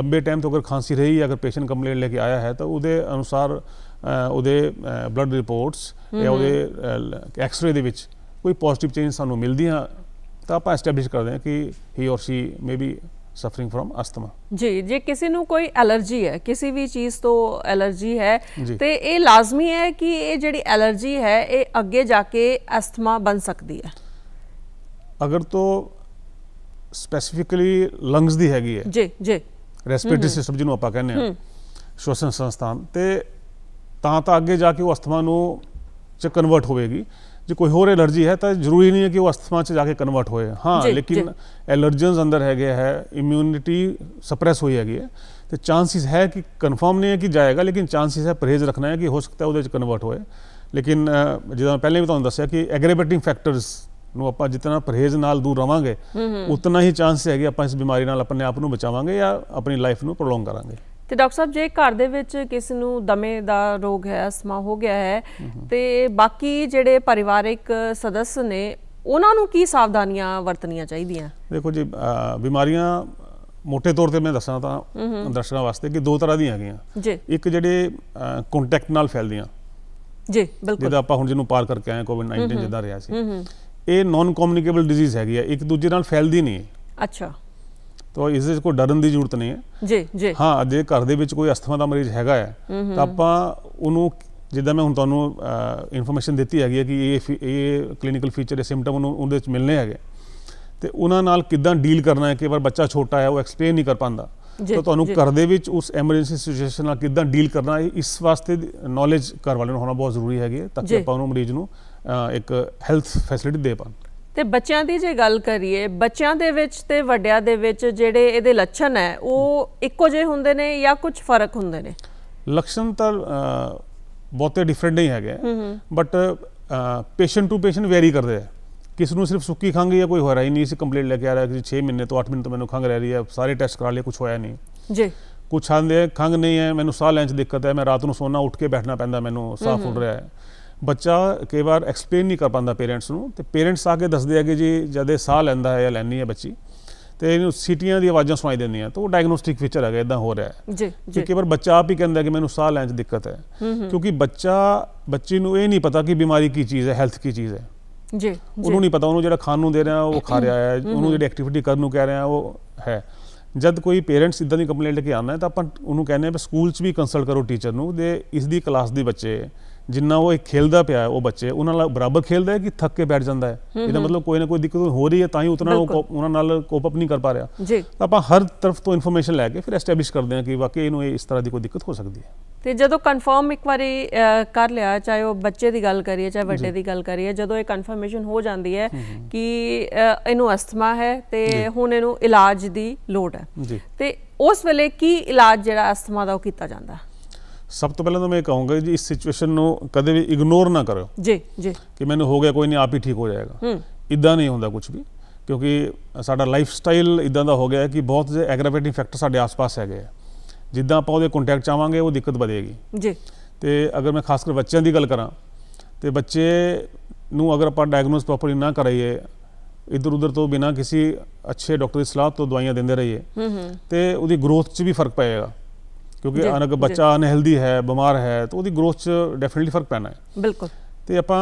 ਲੰਬੇ ਟਾਈਮ ਤੋਂ ਅਗਰ ਖਾਂਸੀ ਰਹੀ ਹੈ ਅਗਰ ਪੇਸ਼ੈਂਟ ਕੰਪਲੇਂਟ ਲੈ ਕੇ ਆਇਆ ਹੈ ਤਾਂ ਉਹਦੇ ਅਨੁਸਾਰ ਉਹਦੇ ਬਲੱਡ ਰਿਪੋਰਟਸ ਜਾਂ ਉਹਦੇ ਐਕਸ-ਰੇ ਦੇ ਵਿੱਚ ਕੋਈ ਪੋਜ਼ਿਟਿਵ ਚੇਂਜ ਸਾਨੂੰ ਮਿਲਦੀਆਂ ਤਾਂ ਆਪਾਂ ਐਸਟੈਬਲਿਸ਼ ਕਰਦੇ ਹਾਂ ਕਿ he or she may be suffering from asthma ਜੀ ਜੇ ਕਿਸੇ ਨੂੰ ਕੋਈ ਅਲਰਜੀ ਹੈ ਕਿਸੇ ਵੀ ਚੀਜ਼ ਤੋਂ ਅਲਰਜੀ ਹੈ ਤੇ ਇਹ ਲਾਜ਼ਮੀ ਹੈ ਕਿ ਇਹ ਜਿਹੜੀ ਅਲਰਜੀ ਹੈ ਇਹ ਅੱਗੇ ਜਾ ਕੇ ਅਸਥਮਾ ਬਣ ਸਕਦੀ ਹੈ ਅਗਰ ਤੋਂ ਸਪੈਸੀਫਿਕਲੀ ਲੰਗਸ ਦੀ ਹੈਗੀ ਹੈ ਜੀ ਜੀ ਰੈਸਪੀਰੇਟਰੀ ਸਿਸਟਮ ਜਿਹਨੂੰ ਆਪਾਂ ਕਹਿੰਦੇ ਹਾਂ ਸ਼ੋਸ਼ਣ ਸੰਸਥਾਨ ਤੇ ਤਾਂ ਤਾਂ ਅੱਗੇ ਜਾ ਕੇ ਉਹ ਅਸਥਮਾ ਨੂੰ ਚ ਕਨਵਰਟ ਹੋਵੇਗੀ ਜੇ ਕੋਈ ਹੋਰ ਐਲਰਜੀ ਹੈ ਤਾਂ ਜ਼ਰੂਰੀ ਨਹੀਂ ਹੈ ਕਿ ਉਹ ਅਸਥਮਾ ਚ ਜਾ ਕੇ ਕਨਵਰਟ ਹੋਏ ਹਾਂ ਲੇਕਿਨ ਐਲਰਜਨਸ ਅੰਦਰ ਹੈਗੇ ਹੈ ਇਮਿਊਨਿਟੀ ਸਪਰੈਸ ਹੋਈ ਹੈਗੀ ਹੈ ਤੇ ਚਾਂਸਸ ਹੈ ਕਿ ਕਨਫਰਮ ਨਹੀਂ ਹੈ ਕਿ ਜਾਏਗਾ ਲੇਕਿਨ ਚਾਂਸਸ ਹੈ ਪਰਹੇਜ਼ ਰੱਖਣਾ ਹੈ ਕਿ ਹੋ ਸਕਦਾ ਉਹਦੇ ਚ ਕਨਵਰਟ ਹੋਏ ਲੇਕਿਨ ਜਿਵੇਂ ਪਹਿਲੇ ਵੀ ਤੁਹਾਨੂੰ ਦੱਸਿਆ ਕਿ ਐਗਰੇਵੇਟਿੰਗ ਫੈਕਟਰਸ ਨੂੰ ਆਪਾਂ ਜਿੰਨਾ ਪਰਹੇਜ਼ ਨਾਲ ਦੂਰ ਰਵਾਂਗੇ ਉਤਨਾ ਹੀ ਚਾਂਸ ਹੈਗੇ ਆਪਾਂ ਇਸ ਬਿਮਾਰੀ ਨਾਲ ਆਪਣੇ ਆਪ ਨੂੰ ਬਚਾਵਾਂਗੇ ਜਾਂ ਆਪਣੀ ਲਾਈਫ ਨੂੰ ਪ੍ਰੋਲੋਂਗ ਕਰਾਂਗੇ ਤੇ ਡਾਕਟਰ ਸਾਹਿਬ ਜੇ ਘਰ ਦੇ ਵਿੱਚ ਕਿਸ ਨੂੰ ਦਮੇ ਦਾ ਰੋਗ ਹੈ ਅਸਮਾ ਹੋ ਗਿਆ ਹੈ ਤੇ ਬਾਕੀ ਜਿਹੜੇ ਪਰਿਵਾਰਿਕ ਸਦਸ ਨੇ ਉਹਨਾਂ ਨੂੰ ਕੀ ਸਾਵਧਾਨੀਆਂ ਵਰਤਣੀਆਂ ਚਾਹੀਦੀਆਂ ਦੇਖੋ ਜੀ ਬਿਮਾਰੀਆਂ ਮੋٹے ਤੌਰ ਤੇ ਮੈਂ ਦੱਸਾਂ ਤਾਂ ਦਰਸ਼ਕਾਂ ਵਾਸਤੇ ਕਿ ਦੋ ਤਰ੍ਹਾਂ ਦੀਆਂ ਹੈਗੀਆਂ ਜੀ ਇੱਕ ਜਿਹੜੇ ਕੰਟੈਕਟ ਨਾਲ ਫੈਲਦੀਆਂ ਜੀ ਬਿਲਕੁਲ ਜਿਹਦਾ ਆਪਾਂ ਹੁਣ ਜਿਹਨੂੰ ਪਾਰ ਕਰਕੇ ਆਏ ਕੋਵਿਡ 19 ਜਿੱਦਾਂ ਰਿਹਾ ਸੀ ਇਹ ਨਾਨ ਕਮਿਊਨੀਕੇਬਲ ਡਿਜ਼ੀਜ਼ ਹੈਗੀ ਆ ਇੱਕ ਦੂਜੇ ਨਾਲ ਫੈਲਦੀ ਨਹੀਂ ਅੱਛਾ ਤਾਂ ਇਸ ਦੇ ਕੋਈ ਡਰਨ ਦੀ ਜ਼ਰੂਰਤ ਨਹੀਂ ਹੈ ਜੀ ਜੀ ਹਾਂ ਜੇ ਘਰ ਦੇ ਵਿੱਚ ਕੋਈ ਅਸਥਮਾ ਦਾ ਮਰੀਜ਼ ਹੈਗਾ ਹੈ ਤਾਂ ਆਪਾਂ ਉਹਨੂੰ ਜਿੱਦਾਂ ਮੈਂ ਹੁਣ ਤੁਹਾਨੂੰ ਇਨਫੋਰਮੇਸ਼ਨ ਦਿੱਤੀ ਹੈਗੀ ਕਿ ਇਹ ਇਹ ਕਲੀਨਿਕਲ ਫੀਚਰ ਇਹ ਸਿੰਪਟਮ ਉਹਨੂੰ ਉਹਦੇ ਵਿੱਚ ਮਿਲਨੇ ਹੈਗੇ ਤੇ ਉਹਨਾਂ ਨਾਲ ਕਿਦਾਂ ਡੀਲ ਕਰਨਾ ਹੈ ਕਿ ਵਾਰ ਬੱਚਾ ਛੋਟਾ ਹੈ ਉਹ ਐਕਸਪਲੇਨ ਨਹੀਂ ਕਰ ਪਾਉਂਦਾ ਤਾਂ ਤੁਹਾਨੂੰ ਘਰ ਦੇ ਵਿੱਚ ਉਸ ਐਮਰਜੈਂਸੀ ਸਿਚੁਏਸ਼ਨ ਨਾਲ ਕਿਦਾਂ ਡੀਲ ਕਰਨਾ ਹੈ ਇਸ ਵਾਸਤੇ ਨੌਲੇਜ ਘਰ ਵਾਲਿਆਂ ਨੂੰ ਹੋਣਾ ਬਹੁਤ ਜ਼ਰੂਰੀ ਹੈਗੇ ਤਾਂ ਕਿ ਆਪਾਂ ਉਹਨੂੰ ਮਰੀਜ਼ ਨੂੰ ਇੱਕ ਹੈਲਥ ਫੈਸਿਲਿਟੀ ਦੇ ਪਾਉਣ ਤੇ ਬੱਚਿਆਂ ਦੀ ਜੇ ਗੱਲ ਕਰੀਏ ਬੱਚਿਆਂ ਦੇ ਵਿੱਚ ਤੇ ਵੱਡਿਆਂ ਦੇ ਵਿੱਚ ਜਿਹੜੇ ਇਹਦੇ ਲੱਛਣ ਹੈ ਉਹ ਇੱਕੋ ਜਿਹੇ ਹੁੰਦੇ ਨੇ ਜਾਂ ਕੁਝ ਫਰਕ ਹੁੰਦੇ ਨੇ ਲੱਛਣ ਤਾਂ ਬਹੁਤੇ ਡਿਫਰੈਂਟ ਨਹੀਂ ਹੈਗੇ but patient to patient vary ਕਰਦੇ ਆ ਕਿਸ ਨੂੰ ਸਿਰਫ ਸੁੱਕੀ ਖੰਗ ਜਾਂ ਕੋਈ ਹੋਰ ਹੀ ਨਹੀਂ ਸੀ ਕੰਪਲੀਟ ਲੈ ਕੇ ਆ ਰਿਹਾ ਕਿ 6 ਮਹੀਨੇ ਤੋਂ 8 ਮਹੀਨੇ ਤੋਂ ਮੈਨੂੰ ਖੰਗ ਰਹਿ ਰਹੀ ਹੈ ਸਾਰੇ ਟੈਸਟ ਕਰਾ ਲਏ ਕੁਝ ਹੋਇਆ ਨਹੀਂ ਜੀ ਕੁਝ ਆਂਦੇ ਖੰਗ ਨਹੀਂ ਹੈ ਮੈਨੂੰ ਸਾਹ ਲੈਣ 'ਚ ਦਿੱਕਤ ਹੈ ਮੈਂ ਰਾਤ ਨੂੰ ਸੋਣਾ ਉੱਠ ਕੇ ਬੈਠਣਾ ਪੈਂਦਾ ਮੈਨੂੰ ਸਾਹ ਫੁੱਲ ਰਿਹਾ ਹੈ ਬੱਚਾ ਕਈ ਵਾਰ ਐਕਸਪਲੇਨ ਨਹੀਂ ਕਰ ਪਾਉਂਦਾ ਪੇਰੈਂਟਸ ਨੂੰ ਤੇ ਪੇਰੈਂਟਸ ਆ ਕੇ ਦੱਸਦੇ ਆ ਕਿ ਜੀ ਜਦ ਇਹ ਸਾਹ ਲੈਂਦਾ ਹੈ ਜਾਂ ਲੈਣੀ ਹੈ ਬੱਚੀ ਤੇ ਇਹਨੂੰ ਸੀਟੀਆਂ ਦੀ ਆਵਾਜ਼ਾਂ ਸੁਣਾਈ ਦਿੰਦੀਆਂ ਤਾਂ ਉਹ ਡਾਇਗਨੋਸਟਿਕ ਫੀਚਰ ਹੈਗਾ ਇਦਾਂ ਹੋ ਰਿਹਾ ਹੈ ਜੀ ਜੀ ਕਈ ਵਾਰ ਬੱਚਾ ਆਪ ਹੀ ਕਹਿੰਦਾ ਕਿ ਮੈਨੂੰ ਸਾਹ ਲੈਣ 'ਚ ਦਿੱਕਤ ਹੈ ਕਿਉਂਕਿ ਬੱਚਾ ਬੱਚੀ ਨੂੰ ਇਹ ਨਹੀਂ ਪਤਾ ਕਿ ਬਿਮਾਰੀ ਕੀ ਚੀਜ਼ ਹੈ ਹੈਲਥ ਕੀ ਚੀਜ਼ ਹੈ ਜੀ ਉਹਨੂੰ ਨਹੀਂ ਪਤਾ ਉਹਨੂੰ ਜਿਹੜਾ ਖਾਣ ਨੂੰ ਦੇ ਰਿਹਾ ਉਹ ਖਾ ਰਿਹਾ ਹੈ ਉਹਨੂੰ ਜਿਹੜੀ ਐਕਟੀਵਿਟੀ ਕਰਨ ਨੂੰ ਕਹਿ ਰਿਹਾ ਉਹ ਹੈ ਜਦ ਕੋਈ ਪੇਰੈਂਟਸ ਇਦਾਂ ਦੀ ਕੰਪਲੇਂਟ ਲੈ ਕੇ ਆਉਂਦਾ ਹੈ ਤਾਂ ਆਪਾਂ ਉਹਨੂੰ ਕਹਿੰਦੇ ਆ ਸਕੂਲ 'ਚ ਵੀ ਕੰਸਲਟ ਕਰੋ ਟੀਚਰ ਨੂੰ ਦੇ ਇਸ ਦੀ ਕਲਾਸ ਦੇ ਬੱਚੇ ਜਿੰਨਾ ਉਹ ਖੇਲਦਾ ਪਿਆ ਉਹ ਬੱਚੇ ਉਹਨਾਂ ਨਾਲ ਬਰਾਬਰ ਖੇਲਦਾ ਹੈ ਕਿ ਥੱਕ ਕੇ ਬੈਠ ਜਾਂਦਾ ਹੈ ਇਹਦਾ ਮਤਲਬ ਕੋਈ ਨਾ ਕੋਈ ਦਿੱਕਤ ਹੋ ਰਹੀ ਹੈ ਤਾਂ ਹੀ ਉਤਨਾ ਉਹ ਉਹਨਾਂ ਨਾਲ ਕੋਪ ਅਪ ਨਹੀਂ ਕਰ ਪਾ ਰਿਹਾ ਤਾਂ ਆਪਾਂ ਹਰ ਤਰਫ ਤੋਂ ਇਨਫੋਰਮੇਸ਼ਨ ਲੈ ਕੇ ਫਿਰ ਐਸਟੈਬਲਿਸ਼ ਕਰਦੇ ਹਾਂ ਕਿ ਵਾਕਈ ਇਹਨੂੰ ਇਸ ਤਰ੍ਹਾਂ ਦੀ ਕੋਈ ਦਿੱਕਤ ਹੋ ਸਕਦੀ ਹੈ ਤੇ ਜਦੋਂ ਕਨਫਰਮ ਇੱਕ ਵਾਰੀ ਕਰ ਲਿਆ ਚਾਹੇ ਉਹ ਬੱਚੇ ਦੀ ਗੱਲ ਕਰੀਏ ਚਾਹੇ ਵੱਡੇ ਦੀ ਗੱਲ ਕਰੀਏ ਜਦੋਂ ਇਹ ਕਨਫਰਮੇਸ਼ਨ ਹੋ ਜਾਂਦੀ ਹੈ ਕਿ ਇਹਨੂੰ ਅਸਥਮਾ ਹੈ ਤੇ ਹੁਣ ਇਹਨੂੰ ਇਲਾਜ ਦੀ ਲੋੜ ਹੈ ਤੇ ਉਸ ਵੇਲੇ ਕੀ ਇਲਾਜ ਜਿਹੜਾ ਅਸਥਮਾ ਦਾ ਉਹ ਕੀਤਾ ਜਾਂਦਾ ਹੈ ਸਭ ਤੋਂ ਪਹਿਲਾਂ ਤਾਂ ਮੈਂ ਕਹਾਂਗਾ ਜੀ ਇਸ ਸਿਚੁਏਸ਼ਨ ਨੂੰ ਕਦੇ ਵੀ ਇਗਨੋਰ ਨਾ ਕਰਿਓ ਜੀ ਜੀ ਕਿ ਮੈਨੂੰ ਹੋ ਗਿਆ ਕੋਈ ਨਹੀਂ ਆਪ ਹੀ ਠੀਕ ਹੋ ਜਾਏਗਾ ਇਦਾਂ ਨਹੀਂ ਹੁੰਦਾ ਕੁਝ ਵੀ ਕਿਉਂਕਿ ਸਾਡਾ ਲਾਈਫ ਸਟਾਈਲ ਇਦਾਂ ਦਾ ਹੋ ਗਿਆ ਹੈ ਕਿ ਬਹੁਤ ਜੇ ਐਗਰਾਵੇਟਿੰਗ ਫੈਕਟਰ ਸਾਡੇ ਆਸ-ਪਾਸ ਹੈਗੇ ਆ ਜਿੱਦਾਂ ਆਪਾਂ ਉਹਦੇ ਕੰਟੈਕਟ ਚਾਵਾਂਗੇ ਉਹ ਦਿੱਕਤ ਵਧੇਗੀ ਜੀ ਤੇ ਅਗਰ ਮੈਂ ਖਾਸ ਕਰ ਬੱਚਿਆਂ ਦੀ ਗੱਲ ਕਰਾਂ ਤੇ ਬੱਚੇ ਨੂੰ ਅਗਰ ਆਪਾਂ ਡਾਇਗਨੋਸ ਪ੍ਰੋਪਰਲੀ ਨਾ ਕਰਾਈਏ ਇਧਰ ਉਧਰ ਤੋਂ ਬਿਨਾ ਕਿਸੇ ਅੱਛੇ ਡਾਕਟਰ ਦੀ ਸਲਾਹ ਤੋਂ ਦਵਾਈਆਂ ਦਿੰਦੇ ਰਹੀਏ ਹੂੰ ਹੂੰ ਤੇ ਉਹਦੀ ਗਰੋਥ 'ਚ ਵੀ ਫਰਕ ਪਏਗਾ ਕਿਉਂਕਿ ਅਨਕ ਬੱਚਾ ਅਨਹੈਲਦੀ ਹੈ ਬਿਮਾਰ ਹੈ ਤਾਂ ਉਹਦੀ ਗਰੋਥ 'ਚ ਡੈਫੀਨਿਟਲੀ ਫਰਕ ਪੈਣਾ ਹੈ ਬਿਲਕੁਲ ਤੇ ਆਪਾਂ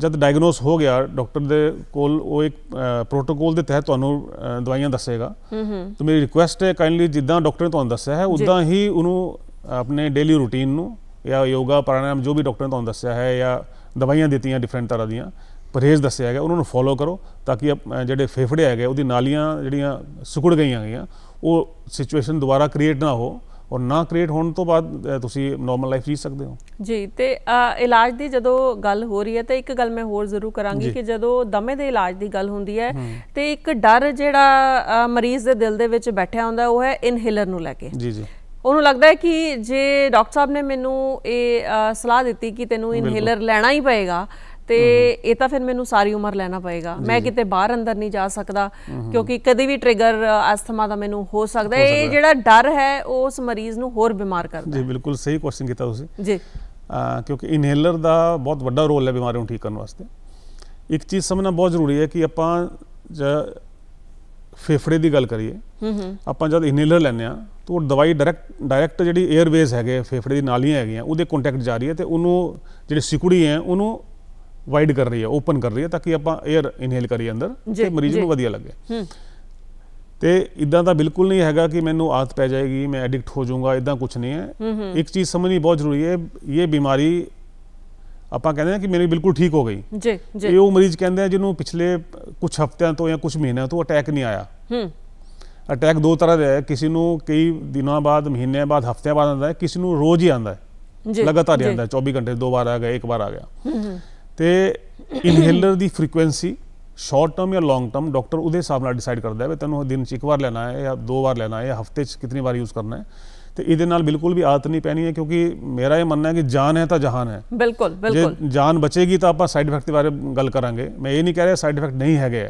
ਜਦ ਡਾਇਗਨੋਸ ਹੋ ਗਿਆ ਡਾਕਟਰ ਦੇ ਕੋਲ ਉਹ ਇੱਕ ਪ੍ਰੋਟੋਕੋਲ ਦੇ ਤਹਿਤ ਤੁਹਾਨੂੰ ਦਵਾਈਆਂ ਦੱਸੇਗਾ ਹੂੰ ਹੂੰ ਤੇ ਮੇਰੀ ਰਿਕੁਐਸਟ ਹੈ ਕਾਈਂਡਲੀ ਜਿੱਦਾਂ ਡਾਕਟਰ ਨੇ ਤੁਹਾਨੂੰ ਦੱਸਿਆ ਹੈ ਉਦਾਂ ਹੀ ਉਹਨੂੰ ਆਪਣੇ ਡੇਲੀ ਰੂਟੀਨ ਨੂੰ ਜਾਂ ਯੋਗਾ ਪ੍ਰਾਣਾਯਾਮ ਜੋ ਵੀ ਡਾਕਟਰ ਨੇ ਤੁਹਾਨੂੰ ਦੱਸਿਆ ਹੈ ਜਾਂ ਦਵਾਈਆਂ ਦਿੱਤੀਆਂ ਡਿਫਰੈਂਟ ਤਰ੍ਹਾਂ ਦੀਆਂ ਪਰਹੇਜ਼ ਦੱਸਿਆ ਗਿਆ ਉਹਨਾਂ ਨੂੰ ਫੋਲੋ ਕਰੋ ਤਾਂ ਕਿ ਜਿਹੜੇ ਫੇਫੜੇ ਹੈਗੇ ਉਹਦੀ ਨਾਲੀਆਂ ਜਿਹੜੀਆਂ ਸੁਕੜ ਗਈਆਂ ਹੈਗੀਆਂ ਉਹ ਸਿਚੁਏਸ਼ਨ ਦੁਬਾਰਾ ਕ੍ਰੀਏਟ ਨਾ ਹੋ ਔਰ ਨਾ ਕ੍ਰੀਏਟ ਹੋਣ ਤੋਂ ਬਾਅਦ ਤੁਸੀਂ ਨਾਰਮਲ ਲਾਈਫ ਜੀ ਸਕਦੇ ਹੋ ਜੀ ਤੇ ਇਲਾਜ ਦੀ ਜਦੋਂ ਗੱਲ ਹੋ ਰਹੀ ਹੈ ਤਾਂ ਇੱਕ ਗੱਲ ਮੈਂ ਹੋਰ ਜ਼ਰੂਰ ਕਰਾਂਗੀ ਕਿ ਜਦੋਂ ਦਮੇ ਦੇ ਇਲਾਜ ਦੀ ਗੱਲ ਹੁੰਦੀ ਹੈ ਤੇ ਇੱਕ ਡਰ ਜਿਹੜਾ ਮਰੀਜ਼ ਦੇ ਦਿਲ ਦੇ ਵਿੱਚ ਬੈਠਿਆ ਹੁੰਦਾ ਉਹ ਹੈ ਇਨਹੇਲਰ ਨੂੰ ਲੈ ਕੇ ਜੀ ਜੀ ਉਹਨੂੰ ਲੱਗਦਾ ਹੈ ਕਿ ਜੇ ਡਾਕਟਰ ਸਾਹਿਬ ਨੇ ਮੈਨੂੰ ਇਹ ਸਲਾਹ ਦਿੱਤੀ ਕਿ ਤੈਨੂੰ ਇਨਹੇਲਰ ਲੈਣਾ ਹੀ ਪਏਗਾ ਤੇ ਇਹ ਤਾਂ ਫਿਰ ਮੈਨੂੰ ਸਾਰੀ ਉਮਰ ਲੈਣਾ ਪਏਗਾ ਮੈਂ ਕਿਤੇ ਬਾਹਰ ਅੰਦਰ ਨਹੀਂ ਜਾ ਸਕਦਾ ਕਿਉਂਕਿ ਕਦੇ ਵੀ ਟ੍ਰਿਗਰ ਅਸਥਮਾ ਦਾ ਮੈਨੂੰ ਹੋ ਸਕਦਾ ਇਹ ਜਿਹੜਾ ਡਰ ਹੈ ਉਹ ਉਸ ਮਰੀਜ਼ ਨੂੰ ਹੋਰ ਬਿਮਾਰ ਕਰਦਾ ਜੀ ਬਿਲਕੁਲ ਸਹੀ ਕੁਐਸਚਨ ਕੀਤਾ ਤੁਸੀਂ ਜੀ ਕਿਉਂਕਿ ਇਨਹੇਲਰ ਦਾ ਬਹੁਤ ਵੱਡਾ ਰੋਲ ਹੈ ਬਿਮਾਰੀ ਨੂੰ ਠੀਕ ਕਰਨ ਵਾਸਤੇ ਇੱਕ ਚੀਜ਼ ਸਮਝਣਾ ਬਹੁਤ ਜ਼ਰੂਰੀ ਹੈ ਕਿ ਆਪਾਂ ਫੇਫੜੇ ਦੀ ਗੱਲ ਕਰੀਏ ਆਪਾਂ ਜਦ ਇਨਹੇਲਰ ਲੈਂਦੇ ਆ ਤੋ ਉਹ ਦਵਾਈ ਡਾਇਰੈਕਟ ਡਾਇਰੈਕਟ ਜਿਹੜੀ 에ਅਰਵੇਜ਼ ਹੈਗੇ ਫੇਫੜੇ ਦੀ ਨਾਲੀਆਂ ਹੈਗੀਆਂ ਉਹਦੇ ਕੰਟੈਕਟ ਜਾ ਰਹੀ ਹੈ ਤੇ ਉਹਨੂੰ ਜਿਹੜੇ ਸਿਕੁੜੀ ਹੈ ਉਹਨੂੰ ਵਾਈਡ ਕਰ ਰਹੀ ਹੈ ਓਪਨ ਕਰ ਰਹੀ ਹੈ ਤਾਂ ਕਿ ਆਪਾਂ 에ਅਰ ਇਨਹੇਲ ਕਰੀਏ ਅੰਦਰ ਤੇ ਮਰੀਜ਼ ਨੂੰ ਵਧੀਆ ਲੱਗੇ ਤੇ ਇਦਾਂ ਦਾ ਬਿਲਕੁਲ ਨਹੀਂ ਹੈਗਾ ਕਿ ਮੈਨੂੰ ਆਦਤ ਪੈ ਜਾਏਗੀ ਮੈਂ ਐਡਿਕਟ ਹੋ ਜਾਊਂਗਾ ਇਦਾਂ ਕੁਝ ਨਹੀਂ ਹੈ ਇੱਕ ਚੀਜ਼ ਸਮਝਣੀ ਬਹੁਤ ਜ਼ਰੂਰੀ ਹੈ ਇਹ ਬਿਮਾਰੀ ਆਪਾਂ ਕਹਿੰਦੇ ਆ ਕਿ ਮੇਰੀ ਬਿਲਕੁਲ ਠੀਕ ਹੋ ਗਈ ਜੀ ਜੀ ਇਹ ਉਹ ਮਰੀਜ਼ ਕਹਿੰਦੇ ਆ ਜਿਹਨੂੰ ਪਿਛਲੇ ਕੁਝ ਹਫ਼ਤਿਆਂ ਤੋਂ ਜਾਂ ਕੁਝ ਮਹੀਨਿਆਂ ਤੋਂ ਅਟੈਕ ਨਹੀਂ ਆਇਆ ਹੂੰ ਅਟੈਕ ਦੋ ਤਰ੍ਹਾਂ ਦੇ ਹੈ ਕਿਸੇ ਨੂੰ ਕਈ ਦਿਨਾਂ ਬਾਅਦ ਮਹੀਨਿਆਂ ਬਾਅਦ ਹਫ਼ਤਿਆਂ ਬਾਅਦ ਆਉਂਦਾ ਹੈ ਕਿਸੇ ਨੂੰ ਰੋਜ਼ ਹੀ ਆਉਂਦਾ ਹੈ ਜੀ ਲਗਾਤਾਰ ਆਉਂਦਾ 24 ਘੰਟੇ ਦੋ ਵਾਰ ਆ ਗਿਆ ਇੱਕ ਵਾਰ ਆ ਗਿਆ ਤੇ ਇਨਹੇਲਰ ਦੀ ਫ੍ਰੀਕੁਐਂਸੀ ਸ਼ਾਰਟ ਟਰਮ ਜਾਂ ਲੌਂਗ ਟਰਮ ਡਾਕਟਰ ਉਹਦੇ ਹਿਸਾਬ ਨਾਲ ਡਿਸਾਈਡ ਕਰਦਾ ਹੈ ਤੈਨੂੰ ਦਿਨ 'ਚ ਇੱਕ ਵਾਰ ਲੈਣਾ ਹੈ ਜਾਂ ਦੋ ਵਾਰ ਲੈਣਾ ਹੈ ਜਾਂ ਹਫਤੇ 'ਚ ਕਿੰਨੀ ਵਾਰ ਯੂਜ਼ ਕਰਨਾ ਹੈ ਤੇ ਇਹਦੇ ਨਾਲ ਬਿਲਕੁਲ ਵੀ ਆਦਤ ਨਹੀਂ ਪੈਣੀ ਹੈ ਕਿਉਂਕਿ ਮੇਰਾ ਇਹ ਮੰਨਣਾ ਹੈ ਕਿ ਜਾਨ ਹੈ ਤਾਂ ਜਹਾਨ ਹੈ ਬਿਲਕੁਲ ਬਿਲਕੁਲ ਜੇ ਜਾਨ ਬਚੇਗੀ ਤਾਂ ਆਪਾਂ ਸਾਈਡ ਇਫੈਕਟ ਦੇ ਬਾਰੇ ਗੱਲ ਕਰਾਂਗੇ ਮੈਂ ਇਹ ਨਹੀਂ ਕਹਿ ਰਿਹਾ ਸਾਈਡ ਇਫੈਕਟ ਨਹੀਂ ਹੈਗੇ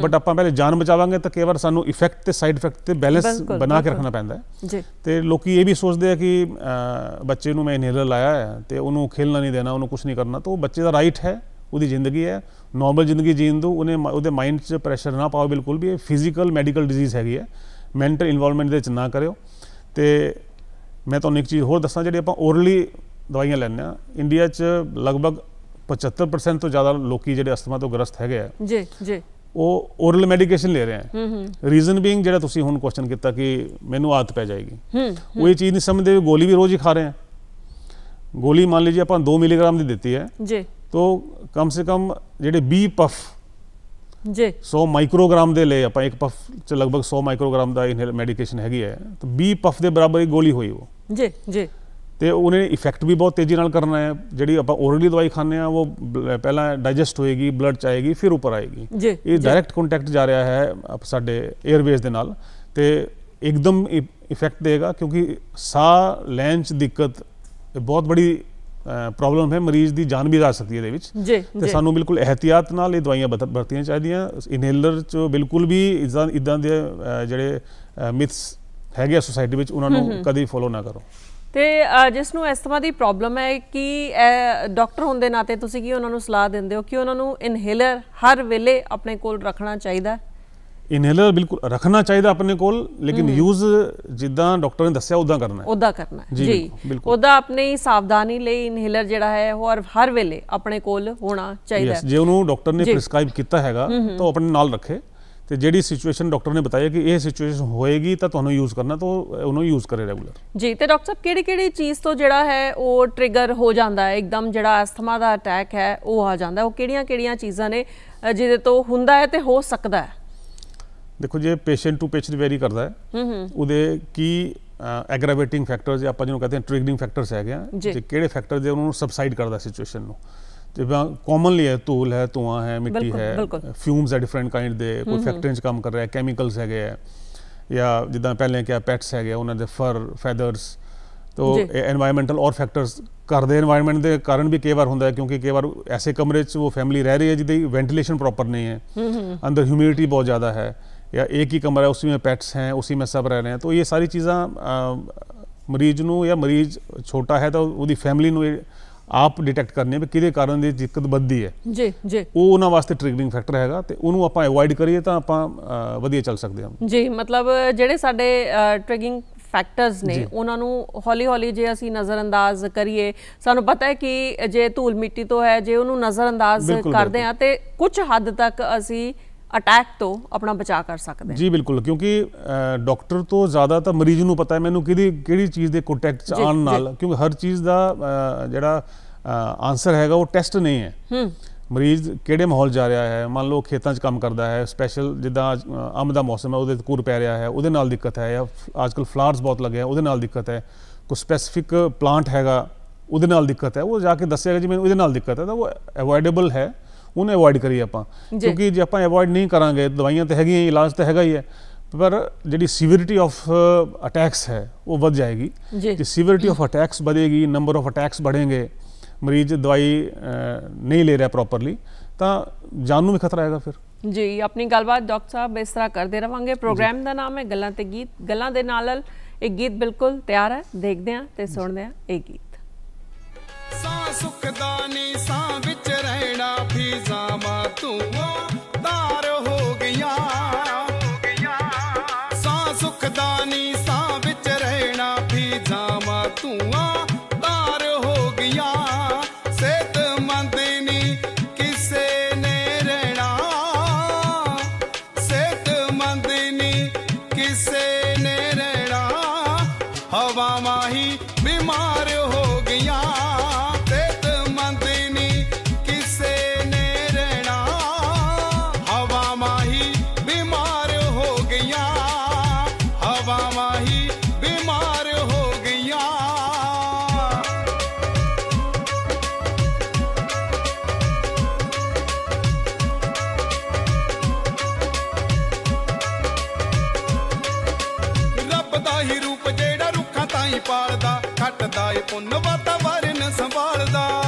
ਬਟ ਆਪਾਂ ਪਹਿਲੇ ਜਾਨ ਬਚਾਵਾਂਗੇ ਤਾਂ ਕੇਵਰ ਸਾਨੂੰ ਇਫੈਕਟ ਤੇ ਸਾਈਡ ਇਫੈਕਟ ਤੇ ਬੈਲੈਂਸ ਬਣਾ ਕੇ ਰੱਖਣਾ ਪੈਂਦਾ ਹੈ ਜੀ ਤੇ ਲੋਕੀ ਇਹ ਵੀ ਸੋਚਦੇ ਆ ਕਿ ਬੱਚੇ ਨੂੰ ਮੈਂ ਇਨਹੇਲਰ ਲਾਇਆ ਹੈ ਤੇ ਉਹਨੂੰ ਖੇਲਣਾ ਨਹੀਂ ਦੇਣਾ ਉਹਨੂੰ ਕੁਝ ਨਹੀਂ ਕਰਨਾ ਤਾਂ ਉਹ ਬੱਚੇ ਦਾ ਰਾਈਟ ਹੈ ਉਹਦੀ ਜ਼ਿੰਦਗੀ ਹੈ ਨਾਰਮਲ ਜ਼ਿੰਦਗੀ ਜੀਣ ਦੋ ਉਹਨੇ ਉਹਦੇ ਮਾਈਂਡ 'ਚ ਪ੍ਰੈਸ਼ਰ ਨਾ ਪਾਓ ਬਿਲਕੁਲ ਵੀ ਇਹ ਫਿਜ਼ੀਕਲ ਮੈਡੀਕਲ ਡਿਜ਼ੀਜ਼ ਹੈਗੀ ਹੈ ਮੈਂਟਲ ਇਨਵੋਲਵਮੈਂਟ ਦੇ ਵਿੱਚ ਨਾ ਕਰਿਓ ਤੇ ਮੈਂ ਤੁਹਾਨੂੰ ਇੱਕ ਚੀਜ਼ ਹੋਰ ਦੱਸਾਂ ਜਿਹੜੀ ਆਪਾਂ ਓਰਲੀ ਦਵਾਈਆਂ ਲੈਂਦੇ ਆ ਇੰਡੀਆ 'ਚ ਲਗਭਗ 75% ਤੋਂ ਜ਼ਿਆਦਾ ਲੋਕੀ ਜਿਹੜੇ ਅਸਥਮਾ ਤੋਂ ਗ੍ਰਸਤ ਹੈਗੇ ਆ ਜੀ ਜੀ ਉਹ ਓਰਲ ਮੈਡੀਕੇਸ਼ਨ ਲੈ ਰਹੇ ਆ ਰੀਜ਼ਨ ਬੀਇੰਗ ਜਿਹੜਾ ਤੁਸੀਂ ਹੁਣ ਕੁਐਸਚਨ ਕੀਤਾ ਕਿ ਮੈਨੂੰ ਆਦਤ ਪੈ ਜਾਏਗੀ ਉਹ ਇਹ ਚੀਜ਼ ਨਹੀਂ ਸਮਝਦੇ ਗੋਲੀ ਵੀ ਰੋਜ਼ ਹੀ ਖਾ ਰਹੇ ਆ ਗੋਲੀ ਮੰਨ ਲਈਏ ਆਪਾਂ 2 ਮਿਲੀਗ੍ਰਾਮ ਦੀ ਦਿੱਤੀ ਹੈ ਜੀ ਤੋਂ ਕਮ ਸੇ ਕਮ ਜਿਹੜੇ 20 ਪਫ ਜੀ 100 ਮਾਈਕਰੋਗ੍ਰਾਮ ਦੇ ਲਏ ਆਪਾਂ ਇੱਕ ਪਫ ਚ ਲਗਭਗ 100 ਮਾਈਕਰੋਗ੍ਰਾਮ ਦਾ ਇਨਹੇਲ ਮੈਡੀਕੇਸ਼ਨ ਹੈਗੀ ਹੈ ਤਾਂ 20 ਪਫ ਦੇ ਬਰਾਬਰ ਹੀ ਗੋਲੀ ਹੋਈ ਉਹ ਜੀ ਜੀ ਤੇ ਉਹਨੇ ਇਫੈਕਟ ਵੀ ਬਹੁਤ ਤੇਜ਼ੀ ਨਾਲ ਕਰਨਾ ਹੈ ਜਿਹੜੀ ਆਪਾਂ ਓਰਲੀ ਦਵਾਈ ਖਾਂਦੇ ਆ ਉਹ ਪਹਿਲਾਂ ਡਾਈਜੈਸਟ ਹੋਏਗੀ ਬਲੱਡ ਚ ਆਏਗੀ ਫਿਰ ਉੱਪਰ ਆਏਗੀ ਇਹ ਡਾਇਰੈਕਟ ਕੰਟੈਕਟ ਜਾ ਰਿਹਾ ਹੈ ਸਾਡੇ 에ਅਰਵੇਜ਼ ਦੇ ਨਾਲ ਤੇ ਇੱਕਦਮ ਇਫੈਕਟ ਦੇਗਾ ਕਿਉਂਕਿ ਸਾਹ ਲੈਣ ਚ ਦਿੱਕਤ ਬਹੁਤ ਬੜੀ ਪ੍ਰੋਬਲਮ ਹੈ ਮਰੀਜ਼ ਦੀ ਜਾਨ ਵੀ ਜਾ ਸਕਦੀ ਹੈ ਇਹਦੇ ਵਿੱਚ ਤੇ ਸਾਨੂੰ ਬਿਲਕੁਲ ਇhtiyat ਨਾਲ ਇਹ ਦਵਾਈਆਂ ਵਰਤੀਆਂ ਚਾਹੀਦੀਆਂ ਇਨਹੇਲਰ ਚ ਬਿਲਕੁਲ ਵੀ ਇਦਾਂ ਇਦਾਂ ਦੇ ਜਿਹੜੇ ਮਿਥਸ ਹੈਗੇ ਆ ਸੋਸਾਇਟੀ ਵਿੱਚ ਉਹਨਾਂ ਨੂੰ ਕਦੀ ਫੋਲੋ ਨਾ ਕਰੋ ਤੇ ਜਿਸ ਨੂੰ ਇਸ ਤਰ੍ਹਾਂ ਦੀ ਪ੍ਰੋਬਲਮ ਹੈ ਕਿ ਡਾਕਟਰ ਹੋਣ ਦੇ ਨਾਤੇ ਤੁਸੀਂ ਕੀ ਉਹਨਾਂ ਨੂੰ ਸਲਾਹ ਦਿੰਦੇ ਹੋ ਕਿ ਉਹਨਾਂ ਨੂੰ ਇਨਹੇਲਰ ਹਰ ਵੇਲੇ ਆਪਣੇ ਕੋਲ ਰੱਖਣਾ ਚਾਹੀਦਾ ਇਨਹੇਲਰ ਬਿਲਕੁਲ ਰੱਖਣਾ ਚਾਹੀਦਾ ਆਪਣੇ ਕੋਲ ਲੇਕਿਨ ਯੂਜ਼ ਜਿੱਦਾਂ ਡਾਕਟਰ ਨੇ ਦੱਸਿਆ ਉਦਾਂ ਕਰਨਾ ਹੈ ਉਦਾਂ ਕਰਨਾ ਹੈ ਜੀ ਬਿਲਕੁਲ ਉਹਦਾ ਆਪਣੇ ਹੀ ਸਾਵਧਾਨੀ ਲਈ ਇਨਹੇਲਰ ਜਿਹੜਾ ਹੈ ਉਹ ਹਰ ਵੇਲੇ ਆਪਣੇ ਕੋਲ ਹੋਣਾ ਚਾਹੀਦਾ ਹੈ ਜੇ ਉਹਨੂੰ ਡਾਕਟਰ ਨੇ ਪ੍ਰਿਸਕ੍ਰਾਈਬ ਕੀਤਾ ਹੈਗਾ ਤਾਂ ਆਪਣੇ ਨਾਲ ਰੱਖੇ ਤੇ ਜਿਹੜੀ ਸਿਚੁਏਸ਼ਨ ਡਾਕਟਰ ਨੇ ਬਤਾਇਆ ਕਿ ਇਹ ਸਿਚੁਏਸ਼ਨ ਹੋਏਗੀ ਤਾਂ ਤੁਹਾਨੂੰ ਯੂਜ਼ ਕਰਨਾ ਤਾਂ ਉਹਨੂੰ ਯੂਜ਼ ਕਰੇ ਰੈਗੂਲਰ ਜੀ ਤੇ ਡਾਕਟਰ ਸਾਹਿਬ ਕਿਹੜੀ ਕਿਹੜੀ ਚੀਜ਼ ਤੋਂ ਜਿਹੜਾ ਹੈ ਉਹ ਟ੍ਰਿਗਰ ਹੋ ਜਾਂਦਾ ਹੈ ਇੱਕਦਮ ਜਿਹੜਾ ਅਸਥਮਾ ਦਾ ਅਟੈਕ ਹੈ ਉਹ ਆ ਜਾਂਦਾ ਉਹ ਕਿਹੜੀਆਂ ਕਿਹੜੀਆਂ ਚੀਜ਼ਾਂ ਨੇ ਜਿਹਦੇ ਤੋਂ ਹੁੰਦਾ ਹੈ ਤੇ ਹੋ ਸਕਦਾ ਹੈ ਦੇਖੋ ਜੇ ਪੇਸ਼ੈਂਟ ਟੂ ਪੇਸ਼ੈਂਟ ਵੈਰੀ ਕਰਦਾ ਹੈ ਉਹਦੇ ਕੀ ਐਗਰਾਵੇਟਿੰਗ ਫੈਕਟਰਸ ਜਾਂ ਆਪਾਂ ਜਿਹਨੂੰ ਕਹਿੰਦੇ ਹਾਂ ਟ੍ਰਿਗਰਿੰਗ ਫੈਕਟਰਸ ਹੈਗੇ ਆ ਜੇ ਕਿਹੜੇ ਫੈਕਟਰ ਦੇ ਉਹਨਾਂ ਨੂੰ ਸਬਸਾਈਡ ਕਰਦਾ ਸਿਚੁਏਸ਼ਨ ਨੂੰ ਜਿਵੇਂ ਕਾਮਨਲੀ ਹੈ ਧੂਲ ਹੈ ਧੂਆਂ ਹੈ ਮਿੱਟੀ ਹੈ ਫਿਊਮਸ ਆ ਡਿਫਰੈਂਟ ਕਾਈਂਡ ਦੇ ਕੋਈ ਫੈਕਟਰ 'ਚ ਕੰਮ ਕਰ ਰਿਹਾ ਕੈਮੀਕਲਸ ਹੈਗੇ ਆ ਜਾਂ ਜਿੱਦਾਂ ਪਹਿਲੇ ਕਿਹਾ ਪੈਟਸ ਹੈਗੇ ਉਹਨਾਂ ਦੇ ਫਰ ਫੈਦਰਸ ਤੋ এনवायरमेंटल ਔਰ ਫੈਕਟਰਸ ਕਰਦੇ এনवायरमेंट ਦੇ ਕਾਰਨ ਵੀ ਕਈ ਵਾਰ ਹੁੰਦਾ ਹੈ ਕਿਉਂਕਿ ਕਈ ਵਾਰ ਐਸੇ ਕਮਰੇ 'ਚ ਉਹ ਫੈਮਿਲੀ ਰਹਿ ਰਹੀ ਹੈ ਜਿੱਦੇ ਵੈਂਟੀਲੇਸ਼ਨ ਪ੍ਰੋਪਰ ਨਹੀਂ ਹੈ ਅੰਦਰ ਹਿਊਮਿਡਿਟੀ ਬਹੁਤ ਜ਼ਿਆਦਾ ਹੈ ਜਾਂ ਇੱਕ ਹੀ ਕਮਰਾ ਹੈ ਉਸ ਵਿੱਚ ਪੈਟਸ ਹੈ ਉਸ ਵਿੱਚ ਸਭ ਰਹਿ ਰਹੇ ਹਨ ਤਾਂ ਇਹ ਸਾਰੀ ਚੀਜ਼ਾਂ ਮਰੀਜ਼ ਨੂੰ ਜਾਂ ਮਰੀਜ਼ ਛੋਟਾ ਹੈ ਤਾਂ ਉਹਦੀ ਫੈਮਿਲੀ ਨੂੰ ਆਪ ਡਿਟੈਕਟ ਕਰਨੇ ਵੀ ਕਿਹਦੇ ਕਾਰਨ ਦੀ ਦਿੱਕਤ ਵੱਧਦੀ ਹੈ ਜੀ ਜੀ ਉਹ ਉਹਨਾਂ ਵਾਸਤੇ ਟ੍ਰਿਗਰਿੰਗ ਫੈਕਟਰ ਹੈਗਾ ਤੇ ਉਹਨੂੰ ਆਪਾਂ ਅਵੋਇਡ ਕਰੀਏ ਤਾਂ ਆਪਾਂ ਵਧੀਆ ਚੱਲ ਸਕਦੇ ਹਾਂ ਜੀ ਮਤਲਬ ਜਿਹੜੇ ਸਾਡੇ ਟ੍ਰਿਗਰਿੰਗ ਫੈਕਟਰਸ ਨੇ ਉਹਨਾਂ ਨੂੰ ਹੌਲੀ-ਹੌਲੀ ਜੇ ਅਸੀਂ ਨਜ਼ਰਅੰਦਾਜ਼ ਕਰੀਏ ਸਾਨੂੰ ਪਤਾ ਹੈ ਕਿ ਜੇ ਧੂਲ ਮਿੱਟੀ ਤੋਂ ਹੈ ਜੇ ਉਹਨੂੰ ਨਜ਼ਰਅੰਦਾਜ਼ ਕਰਦੇ ਆ ਤੇ ਕੁਝ ਹੱਦ ਤੱਕ ਅਸੀਂ ਅਟੈਕ ਤੋਂ ਆਪਣਾ ਬਚਾ ਕਰ ਸਕਦੇ ਹਾਂ ਜੀ ਬਿਲਕੁਲ ਕਿਉਂਕਿ ਡਾਕਟਰ ਤੋਂ ਜ਼ਿਆਦਾ ਤਾਂ ਮਰੀਜ਼ ਨੂੰ ਪਤਾ ਹੈ ਮੈਨੂੰ ਕਿਹਦੀ ਕਿਹੜੀ ਚੀਜ਼ ਦੇ ਕੰਟੈਕਟ ਚ ਆਉਣ ਨਾਲ ਕਿਉਂਕਿ ਹਰ ਚੀਜ਼ ਦਾ ਜਿਹੜਾ ਆਨਸਰ ਹੈਗਾ ਉਹ ਟੈਸਟ ਨਹੀਂ ਹੈ ਹੂੰ ਮਰੀਜ਼ ਕਿਹੜੇ ਮਾਹੌਲ ਜਾ ਰਿਹਾ ਹੈ ਮੰਨ ਲਓ ਖੇਤਾਂ 'ਚ ਕੰਮ ਕਰਦਾ ਹੈ ਸਪੈਸ਼ਲ ਜਿੱਦਾਂ ਅੰਬ ਦਾ ਮੌਸਮ ਹੈ ਉਹਦੇ ਤੇ ਕੂਰ ਪੈ ਰਿਹਾ ਹੈ ਉਹਦੇ ਨਾਲ ਦਿੱਕਤ ਹੈ ਜਾਂ ਅੱਜਕੱਲ ਫਲਾਰਸ ਬਹੁਤ ਲੱਗੇ ਆ ਉਹਦੇ ਨਾਲ ਦਿੱਕਤ ਹੈ ਕੋਈ ਸਪੈਸਿਫਿਕ ਪਲਾਂਟ ਹੈਗਾ ਉਹਦੇ ਨਾਲ ਦਿੱਕਤ ਹੈ ਉਹ ਜਾ ਕੇ ਦੱਸਿਆ ਜੀ ਮੈਨੂੰ ਇਹਦੇ ਨਾਲ ਦਿੱਕਤ ਹੈ ਤਾਂ ਉਹ ਅਵੋਇਡੇਬਲ ਹੈ ਉਹਨੇ ਅਵੋਇਡ ਕਰੀਏ ਆਪਾਂ ਕਿਉਂਕਿ ਜੇ ਆਪਾਂ ਅਵੋਇਡ ਨਹੀਂ ਕਰਾਂਗੇ ਦਵਾਈਆਂ ਤਾਂ ਹੈਗੀਆਂ ਇਲਾਜ ਤਾਂ ਹੈਗਾ ਹੀ ਹੈ ਪਰ ਜਿਹੜੀ ਸਿਵਰਿਟੀ ਆਫ ਅਟੈਕਸ ਹੈ ਉਹ ਵੱਧ ਜਾਏਗੀ ਜੇ ਸਿਵਰਿਟੀ ਆਫ ਅਟੈਕਸ ਵਧੇਗੀ ਨੰਬਰ ਆਫ ਅਟੈਕਸ ਵਧੇਗੇ ਮਰੀਜ਼ ਦਵਾਈ ਨਹੀਂ ਲੈ ਰਿਹਾ ਪ੍ਰੋਪਰਲੀ ਤਾਂ ਜਾਨ ਨੂੰ ਵੀ ਖਤਰਾ ਆਏਗਾ ਫਿਰ ਜੀ ਆਪਣੀ ਗੱਲਬਾਤ ਡਾਕਟਰ ਸਾਹਿਬ ਇਸ ਤਰ੍ਹਾਂ ਕਰਦੇ ਰਵਾਂਗੇ ਪ੍ਰੋਗਰਾਮ ਦਾ ਨਾਮ ਹੈ ਗੱਲਾਂ ਤੇ ਗੀਤ ਗੱਲਾਂ ਦੇ ਨਾਲ ਇੱਕ ਗੀਤ ਬਿਲਕੁਲ ਤਿਆਰ ਹੈ ਦੇਖਦੇ ਹਾਂ ਤੇ ਸੁਣਦੇ ਹਾਂ ਇਹ ਗੀਤ ਸਾਹ ਸੁਖਦਾਨੀ ਨਹੀਂ ਸਾਹ precisa, ਸਕਦਾ ਏ ਪੁੰਨ ਵਾਤਾਵਰਨ ਸੰਭਾਲਦਾ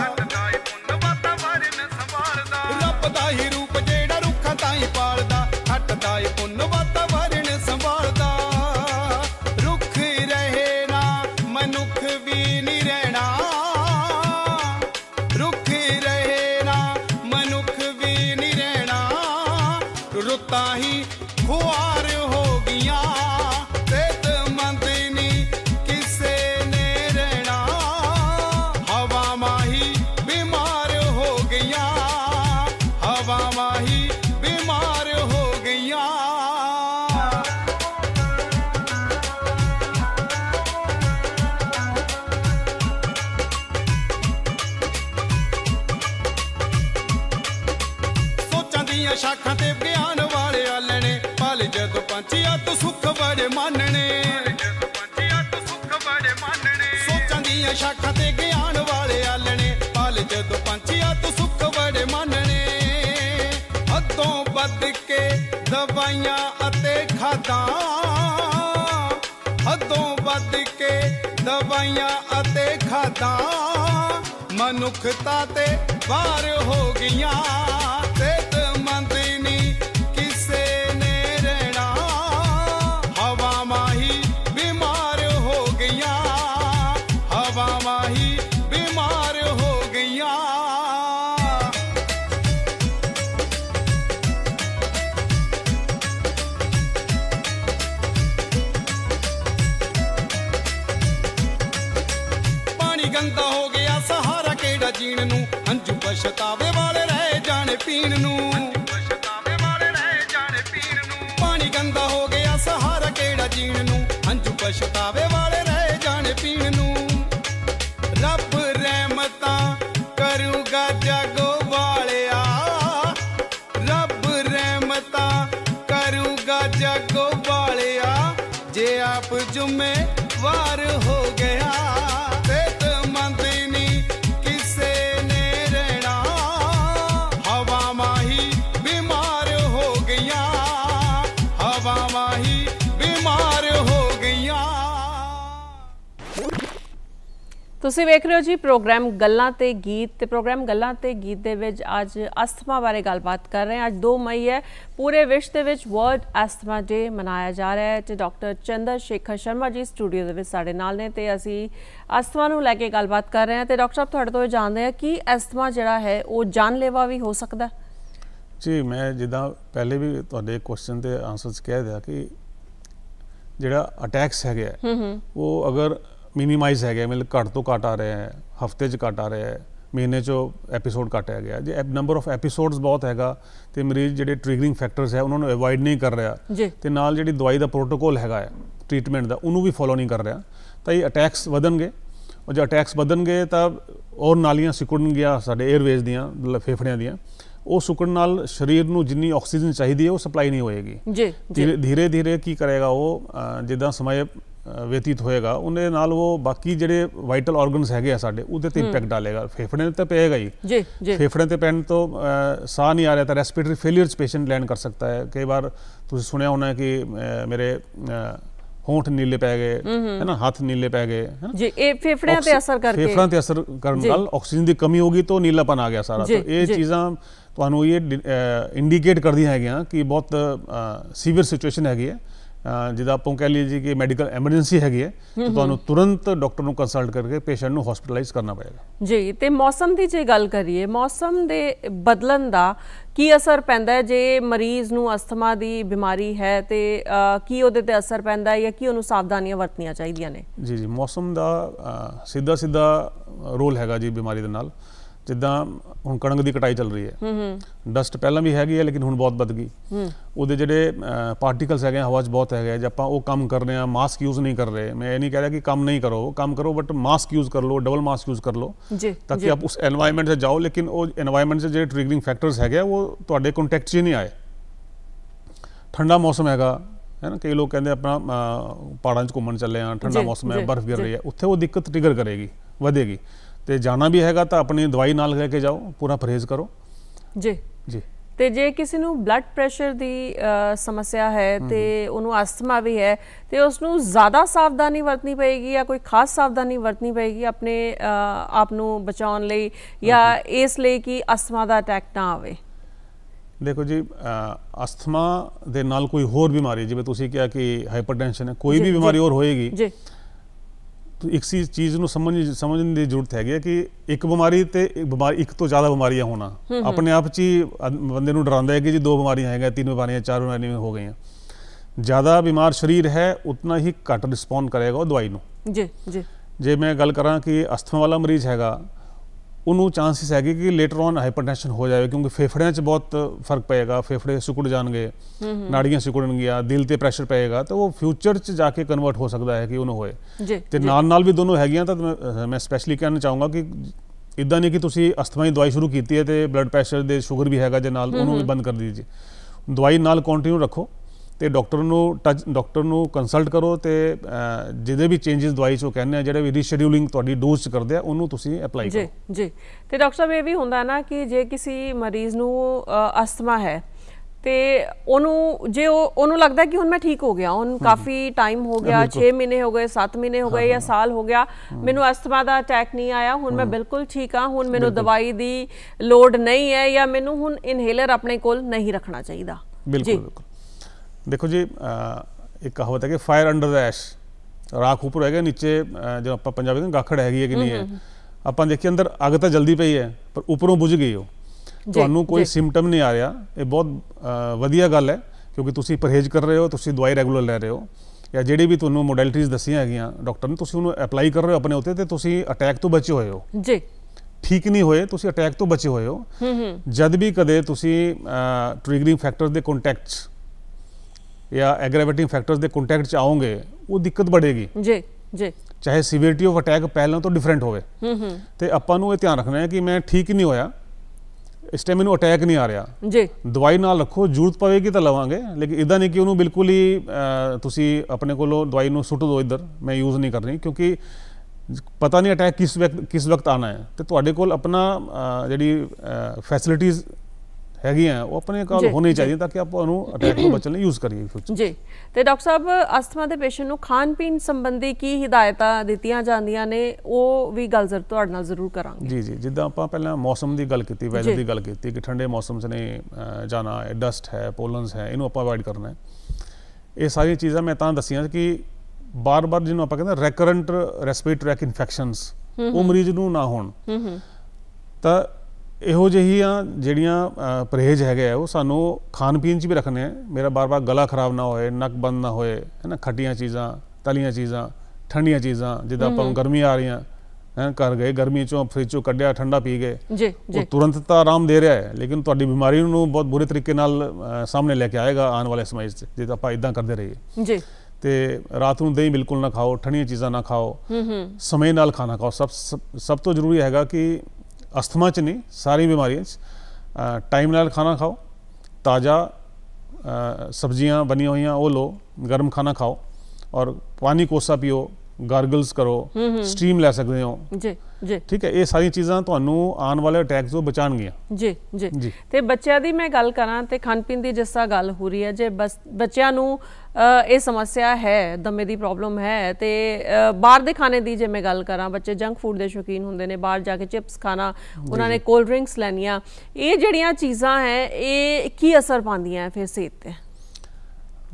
ਦਵਾਈਆਂ ਅਤੇ ਖਾਦਾਂ ਹੱਦੋਂ ਵੱਧ ਕੇ ਦਵਾਈਆਂ ਅਤੇ ਖਾਦਾਂ ਮਨੁੱਖਤਾ ਤੇ ਵਾਰ ਹੋ ਗਈਆਂ ਪੀਣ ਨੂੰ ਨੂੰ ਪਾਣੀ ਗੰਦਾ ਹੋ ਗਿਆ ਸਹਾਰਾ ਕਿਹੜਾ ਜੀਣ ਨੂੰ ਹੰਝੂ ਪਛਤਾਵੇ ਵਾਲੇ ਰਹੇ ਜਾਣੇ ਪੀਣ ਨੂੰ ਰੱਬ ਰਹਿਮਤਾਂ ਕਰੂਗਾ ਜਾਗੋ ਵਾਲਿਆ ਰੱਬ ਰਹਿਮਤਾਂ ਕਰੂਗਾ ਜਾਗੋ ਵਾਲਿਆ ਜੇ ਆਪ ਜੁਮੇ ਤੁਸੀਂ ਵੇਖ ਰਹੇ ਹੋ ਜੀ ਪ੍ਰੋਗਰਾਮ ਗੱਲਾਂ ਤੇ ਗੀਤ ਤੇ ਪ੍ਰੋਗਰਾਮ ਗੱਲਾਂ ਤੇ ਗੀਤ ਦੇ ਵਿੱਚ ਅੱਜ ਅਸਥਮਾ ਬਾਰੇ ਗੱਲਬਾਤ ਕਰ ਰਹੇ ਹਾਂ ਅੱਜ 2 ਮਈ ਹੈ ਪੂਰੇ ਵਿਸ਼ਵ ਦੇ ਵਿੱਚ ਵਰਲਡ ਅਸਥਮਾ ਡੇ ਮਨਾਇਆ ਜਾ ਰਿਹਾ ਹੈ ਤੇ ਡਾਕਟਰ ਚੰਦਰ ਸ਼ੇਖਰ ਸ਼ਰਮਾ ਜੀ ਸਟੂਡੀਓ ਦੇ ਵਿੱਚ ਸਾਡੇ ਨਾਲ ਨੇ ਤੇ ਅਸੀਂ ਅਸਥਮਾ ਨੂੰ ਲੈ ਕੇ ਗੱਲਬਾਤ ਕਰ ਰਹੇ ਹਾਂ ਤੇ ਡਾਕਟਰ ਸਾਹਿਬ ਤੁਹਾਡੇ ਤੋਂ ਇਹ ਜਾਣਦੇ ਹਾਂ ਕਿ ਅਸਥਮਾ ਜਿਹੜਾ ਹੈ ਉਹ ਜਾਨਲੇਵਾ ਵੀ ਹੋ ਸਕਦਾ ਜੀ ਮੈਂ ਜਿੱਦਾਂ ਪਹਿਲੇ ਵੀ ਤੁਹਾਡੇ ਕੁਐਸਚਨ ਤੇ ਆਨਸਰਸ ਕਹਿ ਦਿਆ ਕਿ ਜਿਹੜਾ ਅਟੈਕਸ ਹੈਗਾ ਉਹ ਅਗਰ ਮਿਨੀਮਾਈਜ਼ ਹੈਗੇ ਮਤਲਬ ਘੱਟ ਤੋਂ ਘੱਟ ਆ ਰਿਹਾ ਹੈ ਹਫਤੇ 'ਚ ਘੱਟ ਆ ਰਿਹਾ ਹੈ ਮਹੀਨੇ 'ਚ ਐਪੀਸੋਡ ਘਟਿਆ ਗਿਆ ਜੇ ਨੰਬਰ ਆਫ ਐਪੀਸੋਡਸ ਬਹੁਤ ਹੈਗਾ ਤੇ ਮਰੀਜ਼ ਜਿਹੜੇ ਟ੍ਰਿਗਰਿੰਗ ਫੈਕਟਰਸ ਹੈ ਉਹਨਾਂ ਨੂੰ ਅਵੋਇਡ ਨਹੀਂ ਕਰ ਰਿਹਾ ਤੇ ਨਾਲ ਜਿਹੜੀ ਦਵਾਈ ਦਾ ਪ੍ਰੋਟੋਕੋਲ ਹੈਗਾ ਹੈ ਟ੍ਰੀਟਮੈਂਟ ਦਾ ਉਹਨੂੰ ਵੀ ਫੋਲੋ ਨਹੀਂ ਕਰ ਰਿਹਾ ਤਾਂ ਇਹ ਅਟੈਕਸ ਵਧਣਗੇ ਉਹ ਜੇ ਅਟੈਕਸ ਵਧਣਗੇ ਤਾਂ ਔਰ ਨਾਲੀਆਂ ਗਿਆ ਸਾਡੇ 에ਅਰਵੇਜ਼ ਦੀਆਂ ਫੇਫੜਿਆਂ ਦੀਆਂ ਉਹ ਸੁਕਣ ਨਾਲ ਸਰੀਰ ਨੂੰ ਜਿੰਨੀ ਆਕਸੀਜਨ ਚਾਹੀਦੀ ਹੈ ਉਹ ਸਪਲਾਈ ਨਹੀਂ ਹੋਏਗੀ ਜੀ ਧੀਰੇ ਧੀਰੇ ਕੀ ਕਰੇਗਾ ਉਹ ਜਿੱਦਾਂ ਸਮਾਂ ਵੇਤੀਤ ਹੋਏਗਾ ਉਹਦੇ ਨਾਲ ਉਹ ਬਾਕੀ ਜਿਹੜੇ ਵਾਈਟਲ ਆਰਗਨਸ ਹੈਗੇ ਆ ਸਾਡੇ ਉਹਦੇ ਤੇ ਇੰਪੈਕਟ ਡਾਲੇਗਾ ਫੇਫੜੇ ਤੇ ਪਏਗਾ ਹੀ ਜੀ ਜੀ ਫੇਫੜੇ ਤੇ ਪੈਣ ਤੋਂ ਸਾਹ ਨਹੀਂ ਆ ਰਿਹਾ ਤਾਂ ਰੈਸਪੀਰੇਟਰੀ ਫੇਲਿਅਰ ਪੇਸ਼ੈਂਟ ਲੈਂਡ ਕਰ ਸਕਦਾ ਹੈ ਕਈ ਵਾਰ ਤੁਸੀਂ ਸੁਣਿਆ ਹੋਣਾ ਕਿ ਮੇਰੇ ਹੋਂਠ ਨੀਲੇ ਪੈ ਗਏ ਹੈ ਨਾ ਹੱਥ ਨੀਲੇ ਪੈ ਗਏ ਹੈ ਨਾ ਜੀ ਇਹ ਫੇਫੜਿਆਂ ਤੇ ਅਸਰ ਕਰਕੇ ਫੇਫੜਿਆਂ ਤੇ ਅਸਰ ਕਰਨ ਨਾਲ ਆਕਸੀਜਨ ਦੀ ਕਮੀ ਹੋ ਗਈ ਤਾਂ ਨੀਲਾਪਨ ਆ ਗਿਆ ਸਾਰਾ ਤਾਂ ਇਹ ਚੀਜ਼ਾਂ ਤੁਹਾਨੂੰ ਇਹ ਇੰਡੀਕੇਟ ਕਰਦੀਆਂ ਹੈਗੀਆਂ ਕਿ ਬਹੁਤ ਸੀਵੀਅਰ ਸਿਚੁਏਸ਼ਨ ਹੈਗੀ ਹੈ ਜਿਹਦਾ ਆਪਾਂ ਕਹਿ ਲਈਏ ਜੀ ਕਿ ਮੈਡੀਕਲ ਐਮਰਜੈਂਸੀ ਹੈਗੀ ਹੈ ਤਾਂ ਤੁਹਾਨੂੰ ਤੁਰੰਤ ਡਾਕਟਰ ਨੂੰ ਕੰਸਲਟ ਕਰਕੇ ਪੇਸ਼ੈਂਟ ਨੂੰ ਹਸਪੀਟਲਾਈਜ਼ ਕਰਨਾ ਪਏਗਾ ਜੀ ਤੇ ਮੌਸਮ ਦੀ ਜੇ ਗੱਲ ਕਰੀਏ ਮੌਸਮ ਦੇ ਬਦਲਣ ਦਾ ਕੀ ਅਸਰ ਪੈਂਦਾ ਜੇ ਮਰੀਜ਼ ਨੂੰ ਅਸਥਮਾ ਦੀ ਬਿਮਾਰੀ ਹੈ ਤੇ ਕੀ ਉਹਦੇ ਤੇ ਅਸਰ ਪੈਂਦਾ ਹੈ ਜਾਂ ਕੀ ਉਹਨੂੰ ਸਾਵਧਾਨੀਆਂ ਵਰਤਣੀਆਂ ਚਾਹੀਦੀਆਂ ਨੇ ਜੀ ਜੀ ਮੌਸਮ ਦਾ ਸਿੱਧਾ ਸਿੱਧਾ ਰੋਲ ਹੈਗਾ ਜੀ ਬਿਮਾਰੀ ਦੇ ਨਾਲ ਜਿੱਦਾਂ ਹੁਣ ਕਣਕ ਦੀ ਕਟਾਈ ਚੱਲ ਰਹੀ ਹੈ ਹੂੰ ਹੂੰ ਡਸਟ ਪਹਿਲਾਂ ਵੀ ਹੈਗੀ ਹੈ ਲੇਕਿਨ ਹੁਣ ਬਹੁਤ ਵੱਧ ਗਈ ਹੂੰ ਉਹਦੇ ਜਿਹੜੇ ਪਾਰਟੀਕਲਸ ਹੈਗੇ ਹਵਾ 'ਚ ਬਹੁਤ ਹੈਗੇ ਜੇ ਆਪਾਂ ਉਹ ਕੰਮ ਕਰ ਰਹੇ ਆ ਮਾਸਕ ਯੂਜ਼ ਨਹੀਂ ਕਰ ਰਹੇ ਮੈਂ ਇਹ ਨਹੀਂ ਕਹਿ ਰਿਹਾ ਕਿ ਕੰਮ ਨਹੀਂ ਕਰੋ ਕੰਮ ਕਰੋ ਬਟ ਮਾਸਕ ਯੂਜ਼ ਕਰ ਲਓ ਡਬਲ ਮਾਸਕ ਯੂਜ਼ ਕਰ ਲਓ ਤਾਂ ਕਿ ਆਪ ਉਸ এনवायरमेंट 'ਚ ਜਾਓ ਲੇਕਿਨ ਉਹ এনवायरमेंट 'ਚ ਜਿਹੜੇ ਟ੍ਰਿਗਰਿੰਗ ਫੈਕਟਰਸ ਹੈਗੇ ਉਹ ਤੁਹਾਡੇ ਕੰਟੈਕਟ 'ਚ ਹੀ ਨਹੀਂ ਆਏ ਠੰਡਾ ਮੌਸਮ ਹੈਗਾ ਹੈ ਨਾ ਕਈ ਲੋਕ ਕਹਿੰਦੇ ਆਪਣਾ ਪਹਾੜਾਂ 'ਚ ਘੁੰਮਣ ਚੱਲੇ ਆ ਠੰਡਾ ਮੌਸਮ ਹੈ ਬਰਫ਼ ਗਿਰ ਰਹੀ ਹੈ ਉੱਥੇ ਉਹ ਦਿੱਕਤ ਟ੍ਰਿਗਰ ਕਰੇਗੀ ਵਧੇਗੀ ਤੇ ਜਾਣਾ ਵੀ ਹੈਗਾ ਤਾਂ ਆਪਣੀ ਦਵਾਈ ਨਾਲ ਲੈ ਕੇ ਜਾਓ ਪੂਰਾ ਪਰਹੇਜ਼ ਕਰੋ ਜੀ ਜੀ ਤੇ ਜੇ ਕਿਸੇ ਨੂੰ ਬਲੱਡ ਪ੍ਰੈਸ਼ਰ ਦੀ ਸਮੱਸਿਆ ਹੈ ਤੇ ਉਹਨੂੰ ਅਸਥਮਾ ਵੀ ਹੈ ਤੇ ਉਸ ਨੂੰ ਜ਼ਿਆਦਾ ਸਾਵਧਾਨੀ ਵਰਤਣੀ ਪਏਗੀ ਜਾਂ ਕੋਈ ਖਾਸ ਸਾਵਧਾਨੀ ਵਰਤਣੀ ਪਏਗੀ ਆਪਣੇ ਆਪ ਨੂੰ ਬਚਾਉਣ ਲਈ ਜਾਂ ਇਸ ਲਈ ਕਿ ਅਸਥਮਾ ਦਾ ਅਟੈਕ ਨਾ ਆਵੇ ਦੇਖੋ ਜੀ ਅਸਥਮਾ ਦੇ ਨਾਲ ਕੋਈ ਹੋਰ ਬਿਮਾਰੀ ਜਿਵੇਂ ਤੁਸੀਂ ਕਿਹਾ ਕਿ ਹਾਈਪਰਟੈਂਸ਼ਨ ਹੈ ਕੋਈ ਵੀ ਬਿਮਾਰੀ ਹੋਰ ਹੋਏਗੀ ਜੀ ਇੱਕ ਸੀ ਚੀਜ਼ ਨੂੰ ਸਮਝ ਸਮਝਣ ਦੀ ਜ਼ਰੂਰਤ ਹੈਗੀ ਹੈ ਕਿ ਇੱਕ ਬਿਮਾਰੀ ਤੇ ਇੱਕ ਤੋਂ ਜ਼ਿਆਦਾ ਬਿਮਾਰੀਆਂ ਹੋਣਾ ਆਪਣੇ ਆਪ 'ਚ ਹੀ ਬੰਦੇ ਨੂੰ ਡਰਾਉਂਦਾ ਹੈ ਕਿ ਜੀ ਦੋ ਬਿਮਾਰੀਆਂ ਹੈਗਾ ਤਿੰਨ ਬਿਮਾਰੀਆਂ ਚਾਰ ਬਿਮਾਰੀਆਂ ਹੋ ਗਈਆਂ ਜ਼ਿਆਦਾ ਬਿਮਾਰ ਸਰੀਰ ਹੈ ਉਤਨਾ ਹੀ ਘੱਟ ਰਿਸਪੌਂਡ ਕਰੇਗਾ ਉਹ ਦਵਾਈ ਨੂੰ ਜੀ ਜੀ ਜੇ ਮੈਂ ਗੱਲ ਕਰਾਂ ਕਿ ਅਸਥਮਾ ਵਾਲਾ ਮਰੀਜ਼ ਹੈਗਾ ਉਹਨੂੰ ਚਾਂਸਸ ਹੈਗੇ ਕਿ ਲੇਟਰ ਔਨ ਹਾਈਪਰਟੈਂਸ਼ਨ ਹੋ ਜਾਵੇ ਕਿਉਂਕਿ ਫੇਫੜਿਆਂ 'ਚ ਬਹੁਤ ਫਰਕ ਪਏਗਾ ਫੇਫੜੇ ਸਿਕੁੜ ਜਾਣਗੇ ਨਾੜੀਆਂ ਸਿਕੁੜਨਗੀਆਂ ਦਿਲ ਤੇ ਪ੍ਰੈਸ਼ਰ ਪਏਗਾ ਤਾਂ ਉਹ ਫਿਊਚਰ 'ਚ ਜਾ ਕੇ ਕਨਵਰਟ ਹੋ ਸਕਦਾ ਹੈ ਕਿ ਉਹਨੂੰ ਹੋਏ ਤੇ ਨਾਲ ਨਾਲ ਵੀ ਦੋਨੋਂ ਹੈਗੀਆਂ ਤਾਂ ਮੈਂ ਸਪੈਸ਼ਲੀ ਕਹਿਣਾ ਚਾਹੂੰਗਾ ਕਿ ਇਦਾਂ ਨਹੀਂ ਕਿ ਤੁਸੀਂ ਅਸਥਮਾ ਦੀ ਦਵਾਈ ਸ਼ੁਰੂ ਕੀਤੀ ਹੈ ਤੇ ਬਲੱਡ ਪ੍ਰੈਸ਼ਰ ਦੇ ਸ਼ੂਗਰ ਵੀ ਹੈਗਾ ਜੇ ਨਾਲ ਉਹਨੂੰ ਵੀ ਬੰਦ ਕਰ ਦੀਜੀ ਦਵਾਈ ਨਾਲ ਕੰਟੀਨਿਊ ਰੱਖੋ ਤੇ ਡਾਕਟਰ ਨੂੰ ਟੱਚ ਡਾਕਟਰ ਨੂੰ ਕੰਸਲਟ ਕਰੋ ਤੇ ਜਿਹਦੇ ਵੀ ਚੇਂजेस ਦਵਾਈ ਚੋ ਕਹਿੰਨੇ ਕਹਿੰਦੇ ਆ ਜਿਹੜੇ ਵੀ ਰੀਸ਼ੈਡਿਊਲਿੰਗ ਤੁਹਾਡੀ ਡੋਸ 'ਚ ਕਰਦੇ ਆ ਉਹਨੂੰ ਤੁਸੀਂ ਅਪਲਾਈ ਕਰੋ ਜੀ ਜੀ ਤੇ ਡਾਕਟਰ ਸਾਹਿਬ ਇਹ ਵੀ ਹੁੰਦਾ ਨਾ ਕਿ ਜੇ ਕਿਸੇ ਮਰੀਜ਼ ਨੂੰ ਅਸਥਮਾ ਹੈ ਤੇ ਉਹਨੂੰ ਜੇ ਉਹ ਉਹਨੂੰ ਲੱਗਦਾ ਕਿ ਹੁਣ ਮੈਂ ਠੀਕ ਹੋ ਗਿਆ ਹੁਣ ਕਾਫੀ ਟਾਈਮ ਹੋ ਗਿਆ 6 ਮਹੀਨੇ ਹੋ ਗਏ 7 ਮਹੀਨੇ ਹੋ ਗਏ ਜਾਂ ਸਾਲ ਹੋ ਗਿਆ ਮੈਨੂੰ ਅਸਥਮਾ ਦਾ ਅਟੈਕ ਨਹੀਂ ਆਇਆ ਹੁਣ ਮੈਂ ਬਿਲਕੁਲ ਠੀਕ ਹਾਂ ਹੁਣ ਮੈਨੂੰ ਦਵਾਈ ਦੀ ਲੋੜ ਨਹੀਂ ਹੈ ਜਾਂ ਮੈਨੂੰ ਹੁਣ ਇਨਹੇਲਰ ਆਪਣੇ ਕੋਲ ਨਹੀਂ ਰੱਖਣਾ ਚਾਹੀਦਾ ਬਿਲਕੁਲ ਬਿਲਕੁਲ ਦੇਖੋ ਜੀ ਇੱਕ ਕਹਾਵਤ ਹੈ ਕਿ ਫਾਇਰ ਅੰਡਰ ਦਾ ਐਸ਼ ਰਾਖ ਉੱਪਰ ਹੈਗਾ ਨੀਚੇ ਜਦੋਂ ਆਪਾਂ ਪੰਜਾਬੀ ਕਹਿੰਦੇ ਗਾਖੜ ਹੈਗੀ ਹੈ ਕਿ ਨਹੀਂ ਹੈ ਆਪਾਂ ਦੇਖੀ ਅੰਦਰ ਅੱਗ ਤਾਂ ਜਲਦੀ ਪਈ ਹੈ ਪਰ ਉੱਪਰੋਂ ਬੁਝ ਗਈ ਹੋ ਤੁਹਾਨੂੰ ਕੋਈ ਸਿੰਪਟਮ ਨਹੀਂ ਆ ਰਿਹਾ ਇਹ ਬਹੁਤ ਵਧੀਆ ਗੱਲ ਹੈ ਕਿਉਂਕਿ ਤੁਸੀਂ ਪਰਹੇਜ਼ ਕਰ ਰਹੇ ਹੋ ਤੁਸੀਂ ਦਵਾਈ ਰੈਗੂਲਰ ਲੈ ਰਹੇ ਹੋ ਜਾਂ ਜਿਹੜੀ ਵੀ ਤੁਹਾਨੂੰ ਮੋਡੈਲਿਟੀਜ਼ ਦਸੀਆਂ ਹੈਗੀਆਂ ਡਾਕਟਰ ਨੇ ਤੁਸੀਂ ਉਹਨੂੰ ਅਪਲਾਈ ਕਰ ਰਹੇ ਹੋ ਆਪਣੇ ਉੱਤੇ ਤੇ ਤੁਸੀਂ ਅਟੈਕ ਤੋਂ ਬਚੇ ਹੋਏ ਹੋ ਜੀ ਠੀਕ ਨਹੀਂ ਹੋਏ ਤੁਸੀਂ ਅਟੈਕ ਤੋਂ ਬਚੇ ਹੋਏ ਹੋ ਜਦ ਵੀ ਕਦੇ ਤੁਸੀਂ ਟ੍ਰਿਗਰਿੰਗ ਫੈਕਟਰ ਦੇ ਕੰਟੈਕਟਸ ਜਾਂ ਐਗਰੇਵੇਟਿੰਗ ਫੈਕਟਰਸ ਦੇ ਕੰਟੈਕਟ ਚ ਆਉਂਗੇ ਉਹ ਦਿੱਕਤ ਬੜੇਗੀ ਜੀ ਜੀ ਚਾਹੇ ਸੀਵੀਰਿਟੀ ਆਫ ਅਟੈਕ ਪਹਿਲਾਂ ਤੋਂ ਡਿਫਰੈਂਟ ਹੋਵੇ ਹੂੰ ਹੂੰ ਤੇ ਆਪਾਂ ਨੂੰ ਇਹ ਧਿਆਨ ਰੱਖਣਾ ਹੈ ਕਿ ਮੈਂ ਠੀਕ ਨਹੀਂ ਹੋਇਆ ਇਸ ਟਾਈਮ ਮੈਨੂੰ ਅਟੈਕ ਨਹੀਂ ਆ ਰਿਹਾ ਜੀ ਦਵਾਈ ਨਾਲ ਰੱਖੋ ਜ਼ਰੂਰਤ ਪਵੇਗੀ ਤਾਂ ਲਵਾਂਗੇ ਲੇਕਿਨ ਇਦਾਂ ਨਹੀਂ ਕਿ ਉਹਨੂੰ ਬਿਲਕੁਲ ਹੀ ਤੁਸੀਂ ਆਪਣੇ ਕੋਲੋਂ ਦਵਾਈ ਨੂੰ ਸੁੱਟ ਦਿਓ ਇੱਧਰ ਮੈਂ ਯੂਜ਼ ਨਹੀਂ ਕਰਨੀ ਕਿਉਂਕਿ ਪਤਾ ਨਹੀਂ ਅਟੈਕ ਕਿਸ ਵਕਤ ਕਿਸ ਵਕਤ ਆਣਾ ਹੈ ਤੇ ਤੁਹਾਡੇ ਕੋਲ ਆਪਣਾ ਜਿਹੜੀ ਫੈਸਿਲਿਟੀਆਂ ਹੈਗੀਆਂ ਉਹ ਆਪਣੇ ਕਾਲ ਹੋਣੇ ਚਾਹੀਦੇ ਤਾਂ ਕਿ ਆਪਾਂ ਉਹਨੂੰ ਅਟੈਕ ਤੋਂ ਬਚਣ ਲਈ ਯੂਜ਼ ਕਰੀਏ ਫਿਊਚਰ ਜੀ ਤੇ ਡਾਕਟਰ ਸਾਹਿਬ ਅਸਥਮਾ ਦੇ ਪੇਸ਼ੈਂਟ ਨੂੰ ਖਾਣ ਪੀਣ ਸੰਬੰਧੀ ਕੀ ਹਦਾਇਤਾਂ ਦਿੱਤੀਆਂ ਜਾਂਦੀਆਂ ਨੇ ਉਹ ਵੀ ਗੱਲ ਜ਼ਰ ਤੁਹਾਡੇ ਨਾਲ ਜ਼ਰੂਰ ਕਰਾਂਗੇ ਜੀ ਜੀ ਜਿੱਦਾਂ ਆਪਾਂ ਪਹਿਲਾਂ ਮੌਸਮ ਦੀ ਗੱਲ ਕੀਤੀ ਵੈਦਰ ਦੀ ਗੱਲ ਕੀਤੀ ਕਿ ਠੰਡੇ ਮੌਸਮ 'ਚ ਨੇ ਜਾਣਾ ਹੈ ਡਸਟ ਹੈ ਪੋਲਨਸ ਹੈ ਇਹਨੂੰ ਆਪਾਂ ਅਵਾਇਡ ਕਰਨਾ ਹੈ ਇਹ ਸਾਰੀਆਂ ਚੀਜ਼ਾਂ ਮੈਂ ਤਾਂ ਦੱਸੀਆਂ ਕਿ ਬਾਰ-ਬਾਰ ਜਿਹਨੂੰ ਆਪਾਂ ਕਹਿੰਦੇ ਰੈਕਰੈਂਟ ਰੈਸਪੀਰੇਟਰੀ ਇਨਫੈਕਸ਼ਨਸ ਉਹ ਮਰੀਜ਼ ਨੂੰ ਨਾ ਹੋਣ ਹੂੰ ਹੂੰ ਤਾਂ ਇਹੋ ਜਿਹੀਆਂ ਜਿਹੜੀਆਂ ਪਰਹੇਜ਼ ਹੈਗੇ ਆ ਉਹ ਸਾਨੂੰ ਖਾਣ ਪੀਣ 'ਚ ਵੀ ਰੱਖਣੇ ਆ ਮੇਰਾ ਬਾਰ-ਬਾਰ ਗਲਾ ਖਰਾਬ ਨਾ ਹੋਏ ਨੱਕ ਬੰਦ ਨਾ ਹੋਏ ਹੈ ਨਾ ਖੱਟੀਆਂ ਚੀਜ਼ਾਂ ਤਲੀਆਂ ਚੀਜ਼ਾਂ ਠੰਡੀਆਂ ਚੀਜ਼ਾਂ ਜਿੱਦਾਂ ਆਪਾਂ ਨੂੰ ਗਰਮੀ ਆ ਰਹੀਆਂ ਹੈ ਕਰ ਗਏ ਗਰਮੀ ਚੋਂ ਫ੍ਰਿਜ ਚੋਂ ਕੱਢਿਆ ਠੰਡਾ ਪੀ ਗਏ ਜੀ ਉਹ ਤੁਰੰਤ ਤਾਂ ਆਰਾਮ ਦੇ ਰਿਹਾ ਹੈ ਲੇਕਿਨ ਤੁਹਾਡੀ ਬਿਮਾਰੀ ਨੂੰ ਬਹੁਤ ਬੁਰੇ ਤਰੀਕੇ ਨਾਲ ਸਾਹਮਣੇ ਲੈ ਕੇ ਆਏਗਾ ਆਉਣ ਵਾਲੇ ਸਮੇਂ 'ਚ ਜੇ ਆਪਾਂ ਇਦਾਂ ਕਰਦੇ ਰਹੀਏ ਜੀ ਤੇ ਰਾਤ ਨੂੰ ਦਹੀਂ ਬਿਲਕੁਲ ਨਾ ਖਾਓ ਠੰਡੀਆਂ ਚੀਜ਼ਾਂ ਨਾ ਖਾਓ ਸਮੇਂ ਨਾਲ ਖਾਣਾ ਖਾਓ ਸਭ ਸਭ ਤੋਂ ਜ਼ਰੂਰੀ ਹੈਗਾ ਕਿ अस्थमा च नहीं सारी बीमारियाँ टाइम नाल खाना खाओ ताज़ा सब्जियां बनी हुई वो लो गर्म खाना खाओ और पानी कोसा पियो ਗਾਰਗਲਸ ਕਰੋ ਸਟ੍ਰੀਮ ਲੈ ਸਕਦੇ ਹੋ ਜੀ ਜੀ ਠੀਕ ਹੈ ਇਹ ਸਾਰੀਆਂ ਚੀਜ਼ਾਂ ਤੁਹਾਨੂੰ ਆਉਣ ਵਾਲੇ ਅਟੈਕਸ ਤੋਂ ਬਚਾਣਗੀਆਂ ਜੀ ਜੀ ਤੇ ਬੱਚਿਆਂ ਦੀ ਮੈਂ ਗੱਲ ਕਰਾਂ ਤੇ ਖਾਣ ਪੀਣ ਦੀ ਜਿਸ ਤਰ੍ਹਾਂ ਗੱਲ ਹੋ ਰਹੀ ਹੈ ਜੇ ਬੱਚਿਆਂ ਨੂੰ ਇਹ ਸਮੱਸਿਆ ਹੈ ਦਮੇ ਦੀ ਪ੍ਰੋਬਲਮ ਹੈ ਤੇ ਬਾਹਰ ਦੇ ਖਾਣੇ ਦੀ ਜੇ ਮੈਂ ਗੱਲ ਕਰਾਂ ਬੱਚੇ ਜੰਕ ਫੂਡ ਦੇ ਸ਼ੌਕੀਨ ਹੁੰਦੇ ਨੇ ਬਾਹਰ ਜਾ ਕੇ ਚਿਪਸ ਖਾਣਾ ਉਹਨਾਂ ਨੇ ਕੋਲਡ ਡਰਿੰਕਸ ਲੈਣੀਆਂ ਇਹ ਜਿਹੜੀਆਂ ਚੀਜ਼ਾਂ ਹੈ ਇਹ ਕੀ ਅਸਰ ਪਾਉਂਦੀਆਂ ਫਿਰ ਸਿਹਤ ਤੇ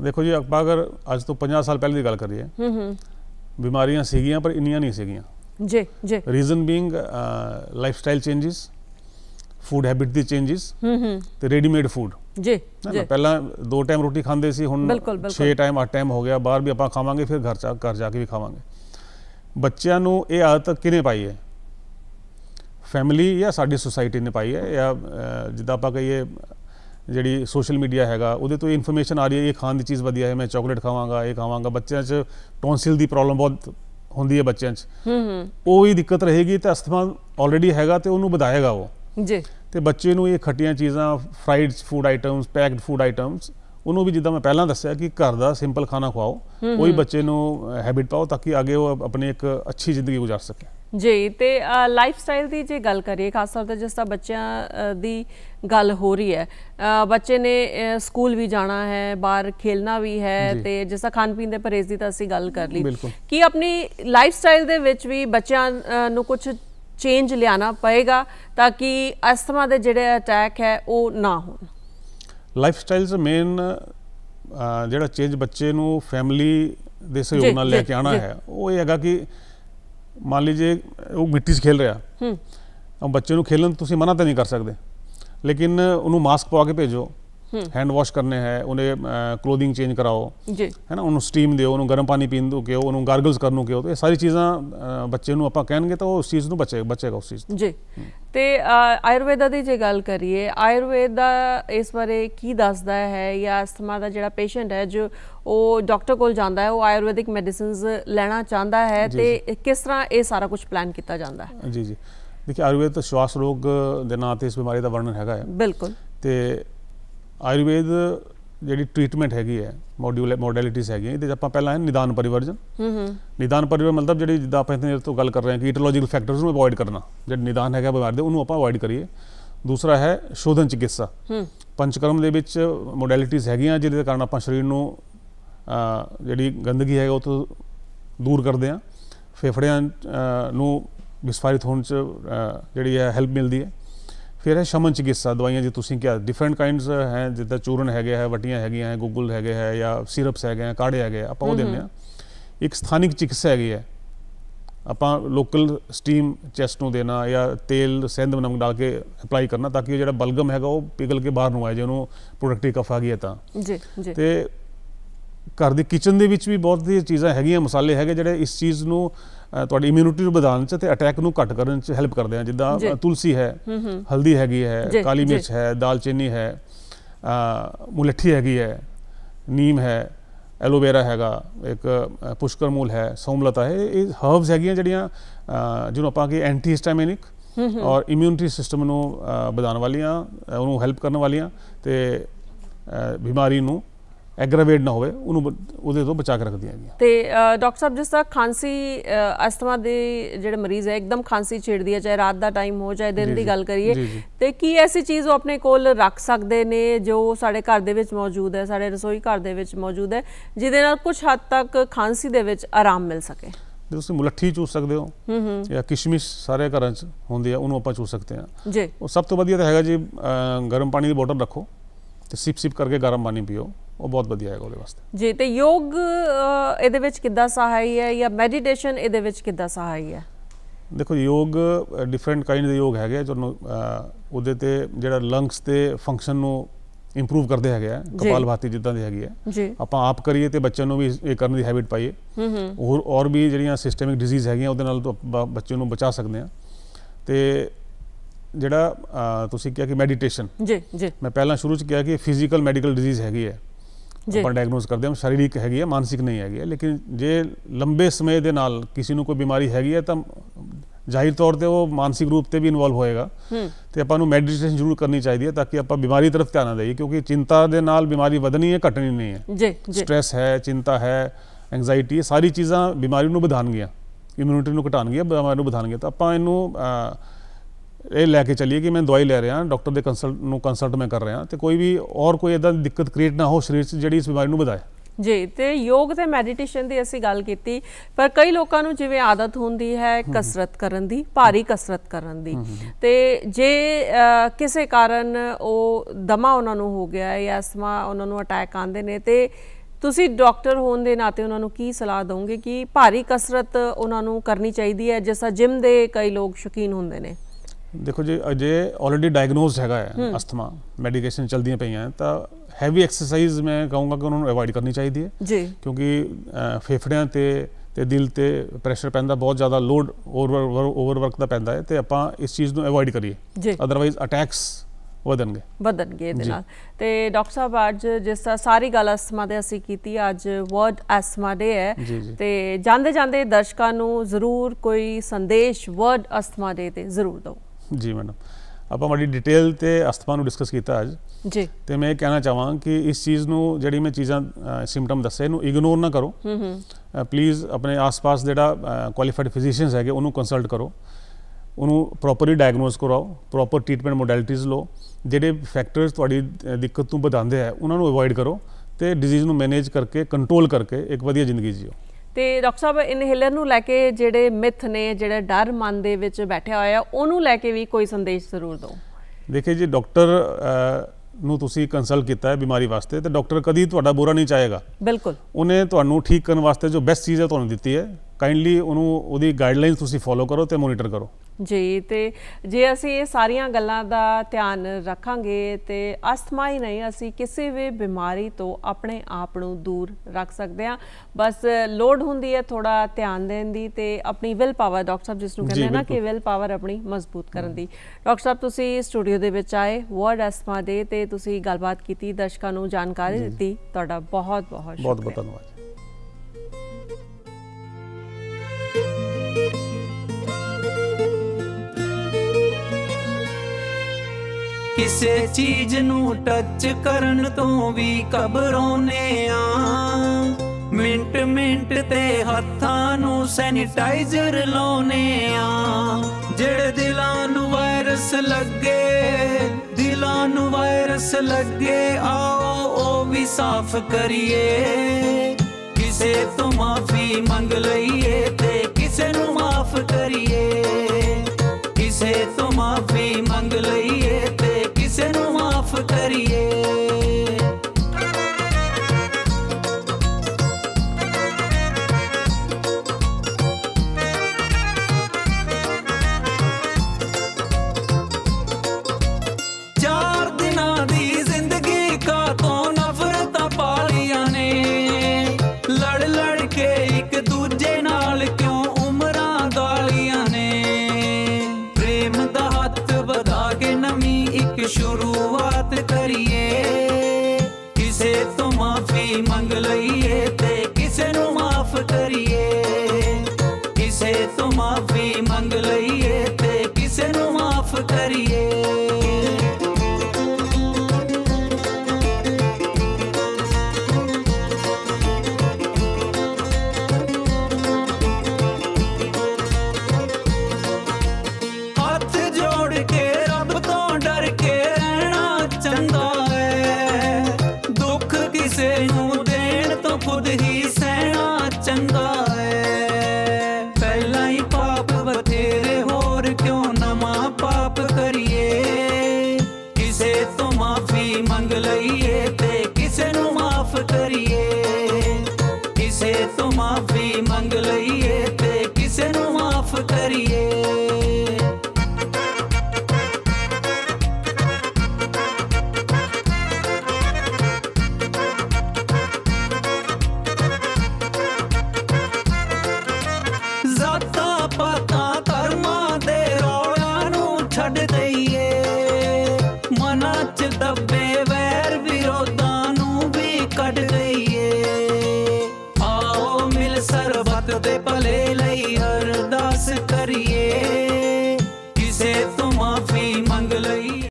ਦੇਖੋ ਜੀ ਆਪਾਂ ਅੱਜ ਤੋਂ 50 ਸਾਲ ਪਹਿਲੇ ਦੀ ਗੱਲ ਕਰੀਏ ਹੂੰ ਹੂੰ ਬਿਮਾਰੀਆਂ ਸੀਗੀਆਂ ਪਰ ਇੰਨੀਆਂ ਨਹੀਂ ਸੀਗੀਆਂ ਜੀ ਜੀ reason being life style changes food habit ਦੀ ਚੇਂजेस ਹੂੰ ਹੂੰ ਤੇ ਰੈਡੀਮੇਡ ਫੂਡ ਜੀ ਜੀ ਪਹਿਲਾਂ ਦੋ ਟਾਈਮ ਰੋਟੀ ਖਾਂਦੇ ਸੀ ਹੁਣ 6 ਟਾਈਮ 8 ਟਾਈਮ ਹੋ ਗਿਆ ਬਾਹਰ ਵੀ ਆਪਾਂ ਖਾਵਾਂਗੇ ਫਿਰ ਘਰ ਚਾ ਘਰ ਜਾ ਕੇ ਵੀ ਖਾਵਾਂਗੇ ਬੱਚਿਆਂ ਨੂੰ ਇਹ ਆਦਤ ਕਿਨੇ ਪਾਈ ਹੈ ਫੈਮਿਲੀ ਜਾਂ ਸਾਡੀ ਸੋਸਾਇਟੀ ਨੇ ਪਾਈ ਹੈ ਜਾਂ ਜਿੱਦਾਂ ਆਪਾਂ ਕਹੀਏ ਜਿਹੜੀ ਸੋਸ਼ਲ ਮੀਡੀਆ ਹੈਗਾ ਉਹਦੇ ਤੋਂ ਇਨਫੋਰਮੇਸ਼ਨ ਆ ਰਹੀ ਹੈ ਇਹ ਖਾਣ ਦੀ ਚੀਜ਼ ਵਧੀਆ ਹੈ ਮੈਂ ਚਾਕਲੇਟ ਖਾਵਾਂਗਾ ਇਹ ਖਾਵਾਂਗਾ ਬੱਚਿਆਂ 'ਚ ਟੌਨਸਿਲ ਦੀ ਪ੍ਰੋਬਲਮ ਬਹੁਤ ਹੁੰਦੀ ਹੈ ਬੱਚਿਆਂ 'ਚ ਹੂੰ ਹੂੰ ਉਹ ਹੀ ਦਿੱਕਤ ਰਹੇਗੀ ਤੇ ਅਸਥਮਾ ਆਲਰੇਡੀ ਹੈਗਾ ਤੇ ਉਹਨੂੰ ਵਧਾਏਗਾ ਉਹ ਜੀ ਤੇ ਬੱਚੇ ਨੂੰ ਇਹ ਖੱਟੀਆਂ ਚੀਜ਼ਾਂ fried food items packed food items ਉਹਨੂੰ ਵੀ ਜਿੱਦਾਂ ਮੈਂ ਪਹਿਲਾਂ ਦੱਸਿਆ ਕਿ ਘਰ ਦਾ ਸਿੰਪਲ ਖਾਣਾ ਖਵਾਓ ਕੋਈ ਬੱਚੇ ਨੂੰ ਹੈਬਿਟ ਪਾਓ ਤਾਂ ਕਿ ਅੱਗੇ ਉਹ ਆਪਣੀ ਇੱਕ ਅੱਛੀ ਜ਼ਿੰਦਗੀ ਗੁਜ਼ਾਰ ਸਕੇ ਜੀ ਤੇ ਲਾਈਫ ਸਟਾਈਲ ਦੀ ਜੇ ਗੱਲ ਕਰੀਏ ਖਾਸ ਤੌਰ ਤੇ ਜਿਸ ਤਰ੍ਹਾਂ ਬੱਚਿਆਂ ਦੀ ਗੱਲ ਹੋ ਰਹੀ ਹੈ ਬੱਚੇ ਨੇ ਸਕੂਲ ਵੀ ਜਾਣਾ ਹੈ ਬਾਹਰ ਖੇਲਣਾ ਵੀ ਹੈ ਤੇ ਜਿਸ ਤਰ੍ਹਾਂ ਖਾਣ ਪੀਣ ਦੇ ਪਰਹੇਜ਼ ਦੀ ਤਾਂ ਅਸੀਂ ਗੱਲ ਕਰ ਲਈ ਕੀ ਆਪਣੀ ਲਾਈਫ ਸਟਾਈਲ ਦੇ ਵਿੱਚ ਵੀ ਬੱਚਿਆਂ ਨੂੰ ਕੁਝ ਚੇਂਜ ਲਿਆਣਾ ਪਏਗਾ ਤਾਂ ਕਿ ਅਸਥਮਾ ਦੇ ਜਿਹੜੇ ਅਟੈਕ ਹੈ ਉਹ ਨਾ ਹੋਣ ਲਾਈਫ ਸਟਾਈਲ ਦਾ ਮੇਨ ਜਿਹੜਾ ਚੇਂਜ ਬੱਚੇ ਨੂੰ ਫੈਮਿਲੀ ਦੇ ਸਹਿਯੋਗ ਨਾਲ ਲੈ ਕੇ ਆਣਾ ਹੈ ਉਹ ਇਹ ਹੈਗਾ ਕਿ ਮੰਨ ਲੀਜੇ ਉਹ ਮਿੱਟੀ 'ਚ ਖੇਲ ਰਿਹਾ ਹੂੰ ਬੱਚੇ ਨੂੰ ਖੇਲਣ ਤੁਸੀਂ ਮਨਾ ਤਾਂ ਨਹੀਂ ਕਰ ਸਕਦੇ ਲੇਕਿਨ ਉਹਨੂੰ ਮਾਸਕ ਪਵਾ ਕੇ ਭੇਜੋ ਹੈਂਡ ਵਾਸ਼ ਕਰਨੇ ਹੈ ਉਹਨੇ ਕਲੋਥਿੰਗ ਚੇਂਜ ਕਰਾਓ ਜੀ ਹੈ ਨਾ ਉਹਨੂੰ ਸਟੀਮ ਦਿਓ ਉਹਨੂੰ ਗਰਮ ਪਾਣੀ ਪੀਣ ਦਿਓ ਕਿਉਂ ਉਹਨੂੰ ਗਾਰਗਲਸ ਕਰਨ ਨੂੰ ਕਿਉਂ ਤੇ ਇਹ ਸਾਰੀ ਚੀਜ਼ਾਂ ਬੱਚੇ ਨੂੰ ਆਪਾਂ ਕਹਿਣਗੇ ਤਾਂ ਉਹ ਉਸ ਚੀਜ਼ ਨੂੰ ਬਚੇ ਬਚੇਗਾ ਉਸ ਚੀਜ਼ ਜੀ ਤੇ ਆਯੁਰਵੇਦਾ ਦੀ ਜੇ ਗੱਲ ਕਰੀਏ ਆਯੁਰਵੇਦਾ ਇਸ ਬਾਰੇ ਕੀ ਦੱਸਦਾ ਹੈ ਜਾਂ ਅਸਥਮਾ ਦਾ ਜਿਹੜਾ ਪੇਸ਼ੈਂਟ ਹੈ ਜੋ ਉਹ ਡਾਕਟਰ ਕੋਲ ਜਾਂਦਾ ਹੈ ਉਹ ਆਯੁਰਵੈਦਿਕ ਮੈਡੀਸਿਨਸ ਲੈਣਾ ਚਾਹੁੰਦਾ ਹੈ ਤੇ ਕਿਸ ਤਰ੍ਹਾਂ ਇਹ ਸਾਰਾ ਕੁਝ ਪਲਾਨ ਕੀਤਾ ਜਾਂਦਾ ਹੈ ਜੀ ਜੀ ਦੇਖਿਓ ਆਯੁਰਵੇਦ ਤਾਂ ਸ਼ਵਾਸ ਰੋਗ ਦੇ ਨਾਂ ਤੇ ਇਸ ਬਿਮਾਰੀ ਦਾ ਵਰਣਨ ਹੈਗਾ ਹੈ ਬਿਲਕੁਲ ਤੇ ਆਯੁਰਵੇਦ ਜਿਹੜੀ ਟ੍ਰੀਟਮੈਂਟ ਹੈਗੀ ਹੈ ਮੋਡਿਊਲ ਮੋਡੈਲਿਟੀਜ਼ ਹੈਗੀਆਂ ਇਹਦੇ ਆਪਾਂ ਪਹਿਲਾਂ ਹੈ ਨਿਦਾਨ ਪਰਿਵਰਜਨ ਹੂੰ ਹੂੰ ਨਿਦਾਨ ਪਰਿਵਰਜਨ ਮਤਲਬ ਜਿਹੜੀ ਜਿੱਦਾਂ ਆਪਾਂ ਇਤਨੇ ਤੋਂ ਗੱਲ ਕਰ ਰਹੇ ਹਾਂ ਕਿ ਈਟੋਲੋਜੀਕਲ ਫੈਕਟਰਸ ਨੂੰ ਅਵੋਇਡ ਕਰਨਾ ਜਿਹੜਾ ਨਿਦਾਨ ਹੈਗਾ ਬਿਮਾਰੀ ਦੇ ਉਹਨੂੰ ਆਪਾਂ ਅਵੋਇਡ ਕਰੀਏ ਦੂਸਰਾ ਹੈ ਸ਼ੋਧਨ ਚਿਕਿਤਸਾ ਹੂੰ ਪੰਚਕਰਮ ਦੇ ਵਿੱਚ ਮੋਡੈਲਿਟੀਜ਼ ਹੈਗੀਆਂ ਜਿਹਦੇ ਦੇ ਕਾਰਨ ਆਪਾਂ ਸਰੀਰ ਨੂੰ ਜਿਹੜੀ ਗੰਦਗੀ ਹੈਗਾ ਉਹ ਤੋਂ ਦੂਰ ਕਰਦੇ ਆ ਫੇਫੜਿਆਂ ਨੂੰ ਵਿਸਫਾਰਿਤ ਹੋਣ ਚ ਜਿਹੜੀ ਹੈ ਹੈਲਪ ਮਿਲਦੀ ਹੈ ਫਿਰ ਹੈ ਸ਼ਮਨ ਚਿਕਿਤਸਾ ਦਵਾਈਆਂ ਜੇ ਤੁਸੀਂ ਕਿਹਾ ਡਿਫਰੈਂਟ ਕਾਈਂਡਸ ਹੈ ਜਿੱਦਾਂ ਚੂਰਨ ਹੈਗੇ ਹੈ ਵਟੀਆਂ ਹੈਗੀਆਂ ਹੈ ਗੁੱਗਲ ਹੈਗੇ ਹੈ ਜਾਂ ਸਿਰਪਸ ਹੈਗੇ ਹੈ ਕਾੜੇ ਹੈਗੇ ਆਪਾਂ ਉਹ ਦਿੰਦੇ ਆ ਇੱਕ ਸਥਾਨਿਕ ਚਿਕਿਤਸਾ ਹੈਗੀ ਹੈ ਆਪਾਂ ਲੋਕਲ ਸਟੀਮ ਚੈਸਟ ਨੂੰ ਦੇਣਾ ਜਾਂ ਤੇਲ ਸੈਂਧ ਨਮਕ ਡਾਲ ਕੇ ਅਪਲਾਈ ਕਰਨਾ ਤਾਂ ਕਿ ਜਿਹੜਾ ਬਲਗਮ ਹੈਗਾ ਉਹ ਪਿਗਲ ਕੇ ਬਾਹਰ ਨੂੰ ਆਏ ਜੇ ਉਹਨੂੰ ਪ੍ਰੋਡਕਟਿਵ ਕਫ ਆ ਗਿਆ ਤਾਂ ਜੀ ਜੀ ਤੇ ਘਰ ਦੀ ਕਿਚਨ ਦੇ ਵਿੱਚ ਵੀ ਬਹੁਤ ਦੀ ਚੀਜ਼ਾਂ ਹੈਗੀਆਂ ਮਸਾਲੇ ਹੈਗੇ ਜਿਹੜੇ ਇਸ ਚੀਜ਼ ਨੂੰ ਤੁਹਾਡੀ ਇਮਿਊਨਿਟੀ ਨੂੰ ਵਧਾਉਣ ਚ ਤੇ ਅਟੈਕ ਨੂੰ ਘਟ ਕਰਨ ਚ ਹੈਲਪ ਕਰਦੇ ਆ ਜਿੱਦਾਂ ਤੁਲਸੀ ਹੈ ਹਲਦੀ ਹੈਗੀ ਹੈ ਕਾਲੀ ਮਿਰਚ ਹੈ ਦਾਲਚੀਨੀ ਹੈ ਮੁਲੱਠੀ ਹੈਗੀ ਹੈ ਨੀਮ ਹੈ ਐਲੋਵੇਰਾ ਹੈਗਾ ਇੱਕ ਪੁਸ਼ਕਰ ਮੂਲ ਹੈ ਸੋਮਲਤਾ ਹੈ ਇਹ ਹਰਬਸ ਹੈਗੀਆਂ ਜਿਹੜੀਆਂ ਜਿਹਨੂੰ ਆਪਾਂ ਕਿ ਐਂਟੀ ਹਿਸਟਾਮਿਨਿਕ ਔਰ ਇਮਿਊਨਿਟੀ ਸਿਸਟਮ ਨੂੰ ਵਧਾਉਣ ਵਾਲੀਆਂ ਉਹਨੂੰ ਹੈਲਪ ਕਰਨ ਵਾਲੀਆਂ ਤੇ ਬਿਮਾਰੀ ਨੂੰ ਐਗਰਾਵੇਟ ਨਾ ਹੋਵੇ ਉਹਨੂੰ ਉਹਦੇ ਤੋਂ ਬਚਾ ਕੇ ਰੱਖਦੀਆਂ ਹੈਗੀਆਂ ਤੇ ਡਾਕਟਰ ਸਾਹਿਬ ਜਿਸ ਤਰ੍ਹਾਂ ਖਾਂਸੀ ਅਸਥਮਾ ਦੇ ਜਿਹੜੇ ਮਰੀਜ਼ ਹੈ ਇੱਕਦਮ ਖਾਂਸੀ ਛੇੜਦੀ ਹੈ ਚਾਹੇ ਰਾਤ ਦਾ ਟਾਈਮ ਹੋ ਚਾਹੇ ਦਿਨ ਦੀ ਗੱਲ ਕਰੀਏ ਤੇ ਕੀ ਐਸੀ ਚੀਜ਼ ਉਹ ਆਪਣੇ ਕੋਲ ਰੱਖ ਸਕਦੇ ਨੇ ਜੋ ਸਾਡੇ ਘਰ ਦੇ ਵਿੱਚ ਮੌਜੂਦ ਹੈ ਸਾਡੇ ਰਸੋਈ ਘਰ ਦੇ ਵਿੱਚ ਮੌਜੂਦ ਹੈ ਜਿਹਦੇ ਨਾਲ ਕੁਝ ਹੱਦ ਤੱਕ ਖਾਂਸੀ ਦੇ ਵਿੱਚ ਆਰਾਮ ਮਿਲ ਸਕੇ ਤੁਸੀਂ ਮੁਲੱਠੀ ਚੂਸ ਸਕਦੇ ਹੋ ਜਾਂ ਕਿਸ਼ਮਿਸ਼ ਸਾਰੇ ਘਰਾਂ 'ਚ ਹੁੰਦੀ ਆ ਉਹਨੂੰ ਆਪਾਂ ਚੂਸ ਸਕਦੇ ਆ ਜੀ ਉਹ ਸਭ ਤੋਂ ਵਧੀਆ ਤਾਂ ਹੈਗਾ ਜੀ ਗਰਮ ਪਾਣੀ ਦੀ ਬੋਤਲ ਰੱਖੋ ਤੇ ਸਿਪ ਸਿਪ ਕਰਕੇ ਗਰਮ ਪਾਣੀ ਪੀਓ ਉਹ ਬਹੁਤ ਵਧੀਆ ਹੈਗਾ ਉਹਦੇ ਵਾਸਤੇ ਜੀ ਤੇ ਯੋਗ ਇਹਦੇ ਵਿੱਚ ਕਿੱਦਾਂ ਸਹਾਈ ਹੈ ਜਾਂ ਮੈਡੀਟੇਸ਼ਨ ਇਹਦੇ ਵਿੱਚ ਕਿੱਦਾਂ ਸਹਾਈ ਹੈ ਦੇਖੋ ਯੋਗ ਡਿਫਰੈਂਟ ਕਾਈਂਡ ਦੇ ਯੋਗ ਹੈਗੇ ਜਿਹਨੂੰ ਉਹਦੇ ਤੇ ਜਿਹੜਾ ਲੰਗਸ ਤੇ ਫੰਕਸ਼ਨ ਨੂੰ ਇੰਪਰੂਵ ਕਰਦੇ ਹੈਗੇ ਆ ਭਾਤੀ ਜਿੱਦਾਂ ਦੀ ਹੈਗੀ ਹੈ ਆਪਾਂ ਆਪ ਕਰੀਏ ਤੇ ਬੱਚਿਆਂ ਨੂੰ ਵੀ ਇਹ ਕਰਨ ਦੀ ਹੈਬਿਟ ਪਾਈਏ ਹੂੰ ਹੋਰ ਔਰ ਵੀ ਜਿਹੜੀਆਂ ਸਿਸਟੈਮਿਕ ਡਿਜ਼ੀਜ਼ ਹੈਗੀਆਂ ਉਹਦੇ ਨਾਲ ਬੱਚੇ ਨੂੰ ਬਚਾ ਸਕਦੇ ਆ ਤੇ ਜਿਹੜਾ ਤੁਸੀਂ ਕਿਹਾ ਕਿ ਮੈਡੀਟੇਸ਼ਨ ਜੀ ਜੀ ਮੈਂ ਪਹਿਲਾਂ ਸ਼ੁਰੂ ਚ ਕਿਹਾ ਕਿ ਫਿਜ਼ੀਕਲ ਮੈਡੀਕਲ ਡਿਜ਼ੀਜ਼ ਹੈਗੀ ਹੈ ਆਪਾਂ ਡਾਇਗਨੋਸ ਕਰਦੇ ਹਾਂ ਸਰੀਰਿਕ ਹੈਗੀ ਹੈ ਮਾਨਸਿਕ ਨਹੀਂ ਹੈਗੀ ਹੈ ਲੇਕਿਨ ਜੇ ਲੰਬੇ ਸਮੇਂ ਦੇ ਨਾਲ ਕਿਸੇ ਨੂੰ ਕੋਈ ਬਿਮਾਰੀ ਹੈਗੀ ਹੈ ਤਾਂ ਜ਼ਾਹਿਰ ਤੌਰ ਤੇ ਉਹ ਮਾਨਸਿਕ ਰੂਪ ਤੇ ਵੀ ਇਨਵੋਲਵ ਹੋਏਗਾ ਤੇ ਆਪਾਂ ਨੂੰ ਮੈਡੀਟੇਸ਼ਨ ਜ਼ਰੂਰ ਕਰਨੀ ਚਾਹੀਦੀ ਹੈ ਤਾਂ ਕਿ ਆਪਾਂ ਬਿਮਾਰੀ ਤਰਫ ਧਿਆਨ ਦੇਈਏ ਕਿਉਂਕਿ ਚਿੰਤਾ ਦੇ ਨਾਲ ਬਿਮਾਰੀ ਵਧਣੀ ਹੈ ਘਟਣੀ ਨਹੀਂ ਹੈ ਜੀ ਸਟ्रेस ਹੈ ਚਿੰਤਾ ਹੈ ਐਂਗਜ਼ਾਈਟੀ ਇਹ ਸਾਰੀ ਚੀਜ਼ਾਂ ਬਿਮਾਰੀ ਨੂੰ ਵਧਾਣਗੀਆਂ ਇਮਿਊਨਿਟੀ ਨੂੰ ਘਟਾਣਗੀਆਂ ਬਿਮਾਰੀ ਨੂੰ ਵਧਾਣਗੀਆਂ ਤਾਂ ਆਪਾਂ ਇਹਨੂੰ ਇਹ ਲੈ ਕੇ ਚੱਲੀਏ ਕਿ ਮੈਂ ਦਵਾਈ ਲੈ ਰਿਹਾ ਡਾਕਟਰ ਦੇ ਕੰਸਲਟ ਨੂੰ ਕੰਸਲਟ ਮੈਂ ਕਰ ਰਿਹਾ ਤੇ ਕੋਈ ਵੀ ਔਰ ਕੋਈ ਇਦਾਂ ਦੀ ਦਿੱਕਤ ਕ੍ਰੀਏਟ ਨਾ ਹੋ ਸਰੀਰ 'ਚ ਜਿਹੜੀ ਇਸ ਬਿਮਾਰੀ ਨੂੰ ਵਧਾਏ ਜੀ ਤੇ ਯੋਗ ਤੇ ਮੈਡੀਟੇਸ਼ਨ ਦੀ ਅਸੀਂ ਗੱਲ ਕੀਤੀ ਪਰ ਕਈ ਲੋਕਾਂ ਨੂੰ ਜਿਵੇਂ ਆਦਤ ਹੁੰਦੀ ਹੈ ਕਸਰਤ ਕਰਨ ਦੀ ਭਾਰੀ ਕਸਰਤ ਕਰਨ ਦੀ ਤੇ ਜੇ ਕਿਸੇ ਕਾਰਨ ਉਹ ਦਮਾ ਉਹਨਾਂ ਨੂੰ ਹੋ ਗਿਆ ਜਾਂ ਅਸਮਾ ਉਹਨਾਂ ਨੂੰ ਅਟੈਕ ਆਂਦੇ ਨੇ ਤੇ ਤੁਸੀਂ ਡਾਕਟਰ ਹੋਣ ਦੇ ਨਾਤੇ ਉਹਨਾਂ ਨੂੰ ਕੀ ਸਲਾਹ ਦੋਗੇ ਕਿ ਭਾਰੀ ਕਸਰਤ ਉਹਨਾਂ ਨੂੰ ਕਰਨੀ ਚਾਹੀਦੀ ਹੈ ਜਿਸਾ ਜਿਮ ਦੇ ਕਈ ਲੋਕ ਸ਼ੌਕੀਨ ਹੁੰਦੇ ਨੇ ਦੇਖੋ ਜੀ ਅਜੇ ਆਲਰੇਡੀ ਡਾਇਗਨੋਸਡ ਹੈਗਾ ਹੈ ਅਸਥਮਾ ਮੈਡੀਕੇਸ਼ਨ ਚਲਦੀਆਂ ਪਈਆਂ ਤਾਂ ਹੈਵੀ ਐਕਸਰਸਾਈਜ਼ ਮੈਂ ਕਹੂੰਗਾ ਕਿ ਉਹਨਾਂ ਨੂੰ ਅਵੋਇਡ ਕਰਨੀ ਚਾਹੀਦੀ ਹੈ ਜੀ ਕਿਉਂਕਿ ਫੇਫੜਿਆਂ ਤੇ ਤੇ ਦਿਲ ਤੇ ਪ੍ਰੈਸ਼ਰ ਪੈਂਦਾ ਬਹੁਤ ਜ਼ਿਆਦਾ ਲੋਡ ਓਵਰਵਰਕ ਦਾ ਪੈਂਦਾ ਹੈ ਤੇ ਆਪਾਂ ਇਸ ਚੀਜ਼ ਨੂੰ ਅਵੋਇਡ ਕਰੀਏ ਆਦਰਵਾਇਜ਼ ਅਟੈਕਸ ਵਧਣਗੇ ਵਧਣਗੇ ਇਹਦੇ ਨਾਲ ਤੇ ਡਾਕਟਰ ਸਾਹਿਬ ਅੱਜ ਜਿਸ ਤਰ੍ਹਾਂ ਸਾਰੀ ਗੱਲ ਅਸਥਮਾ ਦੇ ਅਸੀਂ ਕੀਤੀ ਅੱਜ ਵਰਡ ਅਸਥਮਾ ਡੇ ਹੈ ਤੇ ਜਾਂਦੇ ਜਾਂਦੇ ਦਰਸ਼ਕਾਂ ਨੂੰ ਜ਼ਰੂਰ ਕੋਈ ਸੰਦੇਸ਼ ਵਰਡ ਅਸਥਮਾ ਦੇ ਤੇ ਜ਼ਰੂਰ ਦਿਓ ਜੀ ਮੈਡਮ ਆਪਾਂ ਬੜੀ ਡਿਟੇਲ ਤੇ ਅਸਥਮਾ ਨੂੰ ਡਿਸਕਸ ਕੀਤਾ ਅੱਜ ਜੀ ਤੇ ਮੈਂ ਕਹਿਣਾ ਚਾਹਾਂ ਕਿ ਇਸ ਚੀਜ਼ ਨੂੰ ਜਿਹੜੀ ਮੈਂ ਚੀਜ਼ਾਂ ਸਿੰਪਟਮ ਦੱਸੇ ਨੂੰ ਇਗਨੋਰ ਨਾ ਕਰੋ ਹੂੰ ਹੂੰ ਪਲੀਜ਼ ਆਪਣੇ ਆਸ-ਪਾਸ ਜਿਹੜਾ ਕੁਆਲੀਫਾਈਡ ਫਿਜ਼ੀਸ਼ੀਅਨਸ ਹੈਗੇ ਉਹਨੂੰ ਕੰਸਲਟ ਕਰੋ ਉਹਨੂੰ ਪ੍ਰੋਪਰਲੀ ਡਾਇਗਨੋਸ ਕਰਾਓ ਪ੍ਰੋਪਰ ਟ੍ਰੀਟਮੈਂਟ ਮੋਡੈਲਿਟੀਜ਼ ਲਓ ਜਿਹੜੇ ਫੈਕਟਰਸ ਤੁਹਾਡੀ ਦਿੱਕਤ ਨੂੰ ਵਧਾਉਂਦੇ ਆ ਉਹਨਾਂ ਨੂੰ ਅਵੋਇਡ ਕਰੋ ਤੇ ਡਿਜ਼ੀਜ਼ ਨੂੰ ਮੈਨੇਜ ਕਰਕੇ ਕੰਟਰੋਲ ਕਰਕੇ ਇੱਕ ਵਧੀਆ ਜ਼ਿੰਦਗੀ ਜੀਓ ਤੇ ਡਾਕਟਰ ਸਾਹਿਬ ਇਨਹੇਲਰ ਨੂੰ ਲੈ ਕੇ ਜਿਹੜੇ ਮਿਥ ਨੇ ਜਿਹੜਾ ਡਰ ਮਨ ਦੇ ਵਿੱਚ ਬੈਠਿਆ ਹੋਇਆ ਉਹਨੂੰ ਲੈ ਕੇ ਵੀ ਕੋਈ ਸੰਦੇਸ਼ ਜ਼ਰੂਰ ਦਿਓ ਦੇਖੇ ਜੀ ਡਾਕਟਰ ਨੂੰ ਤੁਸੀਂ ਕੰਸਲਟ ਕੀਤਾ ਹੈ ਬਿਮਾਰੀ ਵਾਸਤੇ ਤੇ ਡਾਕਟਰ ਕਦੀ ਤੁਹਾਡਾ ਬੁਰਾ ਨਹੀਂ ਚਾਹੇਗਾ ਬਿਲਕੁਲ ਉਹਨੇ ਤੁਹਾਨੂੰ ਠੀਕ ਕਰਨ ਵਾਸਤੇ ਜੋ ਬੈਸਟ ਚੀਜ਼ ਹੈ ਤੁਹਾਨੂੰ ਦਿੱਤੀ ਹੈ ਕਾਈਂਡਲੀ ਉਹਨੂੰ ਉਹਦੀ ਗਾਈਡਲਾਈਨਸ ਤੁਸੀਂ ਫੋਲੋ ਕਰੋ ਤੇ ਮੋਨੀਟਰ ਕਰੋ ਜੀ ਤੇ ਜੇ ਅਸੀਂ ਇਹ ਸਾਰੀਆਂ ਗੱਲਾਂ ਦਾ ਧਿਆਨ ਰੱਖਾਂਗੇ ਤੇ ਅਸਥਮਾ ਹੀ ਨਹੀਂ ਅਸੀਂ ਕਿਸੇ ਵੀ ਬਿਮਾਰੀ ਤੋਂ ਆਪਣੇ ਆਪ ਨੂੰ ਦੂਰ ਰੱਖ ਸਕਦੇ ਆ ਬਸ ਲੋਡ ਹੁੰਦੀ ਹੈ ਥੋੜਾ ਧਿਆਨ ਦੇਣ ਦੀ ਤੇ ਆਪਣੀ ਵਿਲ ਪਾਵਰ ਡਾਕਟਰ ਸਾਹਿਬ ਜਿਸ ਨੂੰ ਕਹਿੰਦੇ ਨਾ ਕਿ ਵਿਲ ਪਾਵਰ ਆਪਣੀ ਮਜ਼ਬੂਤ ਕਰਨ ਦੀ ਡਾਕਟਰ ਸਾਹਿਬ ਤੁਸੀਂ ਸਟੂਡੀਓ ਦੇ ਵਿੱਚ ਆਏ ਵਰਡ ਅਸਥਮਾ ਦੇ ਤੇ ਤੁਸੀਂ ਗੱਲਬਾਤ ਕੀਤੀ ਦਰਸ਼ਕਾਂ ਨੂੰ ਜਾਣਕਾਰੀ ਦਿੱਤੀ ਤੁਹਾਡਾ ਬਹੁਤ ਬਹੁਤ ਸ਼ੁਕਰੀਆ ਬਹੁਤ ਬਹੁਤ ਧੰਨਵਾਦ ਕਿਸੇ ਚੀਜ਼ ਨੂੰ ਟੱਚ ਕਰਨ ਤੋਂ ਵੀ ਘਬਰਾਉਨੇ ਆ ਮਿੰਟ ਮਿੰਟ ਤੇ ਹੱਥਾਂ ਨੂੰ ਸੈਨੀਟਾਈਜ਼ਰ ਲਾਉਨੇ ਆ ਜਿਹੜੇ ਦਿਲਾਂ ਨੂੰ ਵਾਇਰਸ ਲੱਗੇ ਦਿਲਾਂ ਨੂੰ ਵਾਇਰਸ ਲੱਗੇ ਆਓ ਉਹ ਵੀ ਸਾਫ਼ ਕਰੀਏ ਕਿਸੇ ਤੋਂ ਮਾਫੀ ਮੰਗ ਲਈਏ ਤੇ ਕਿਸੇ ਨੂੰ ਮਾਫ ਕਰੀਏ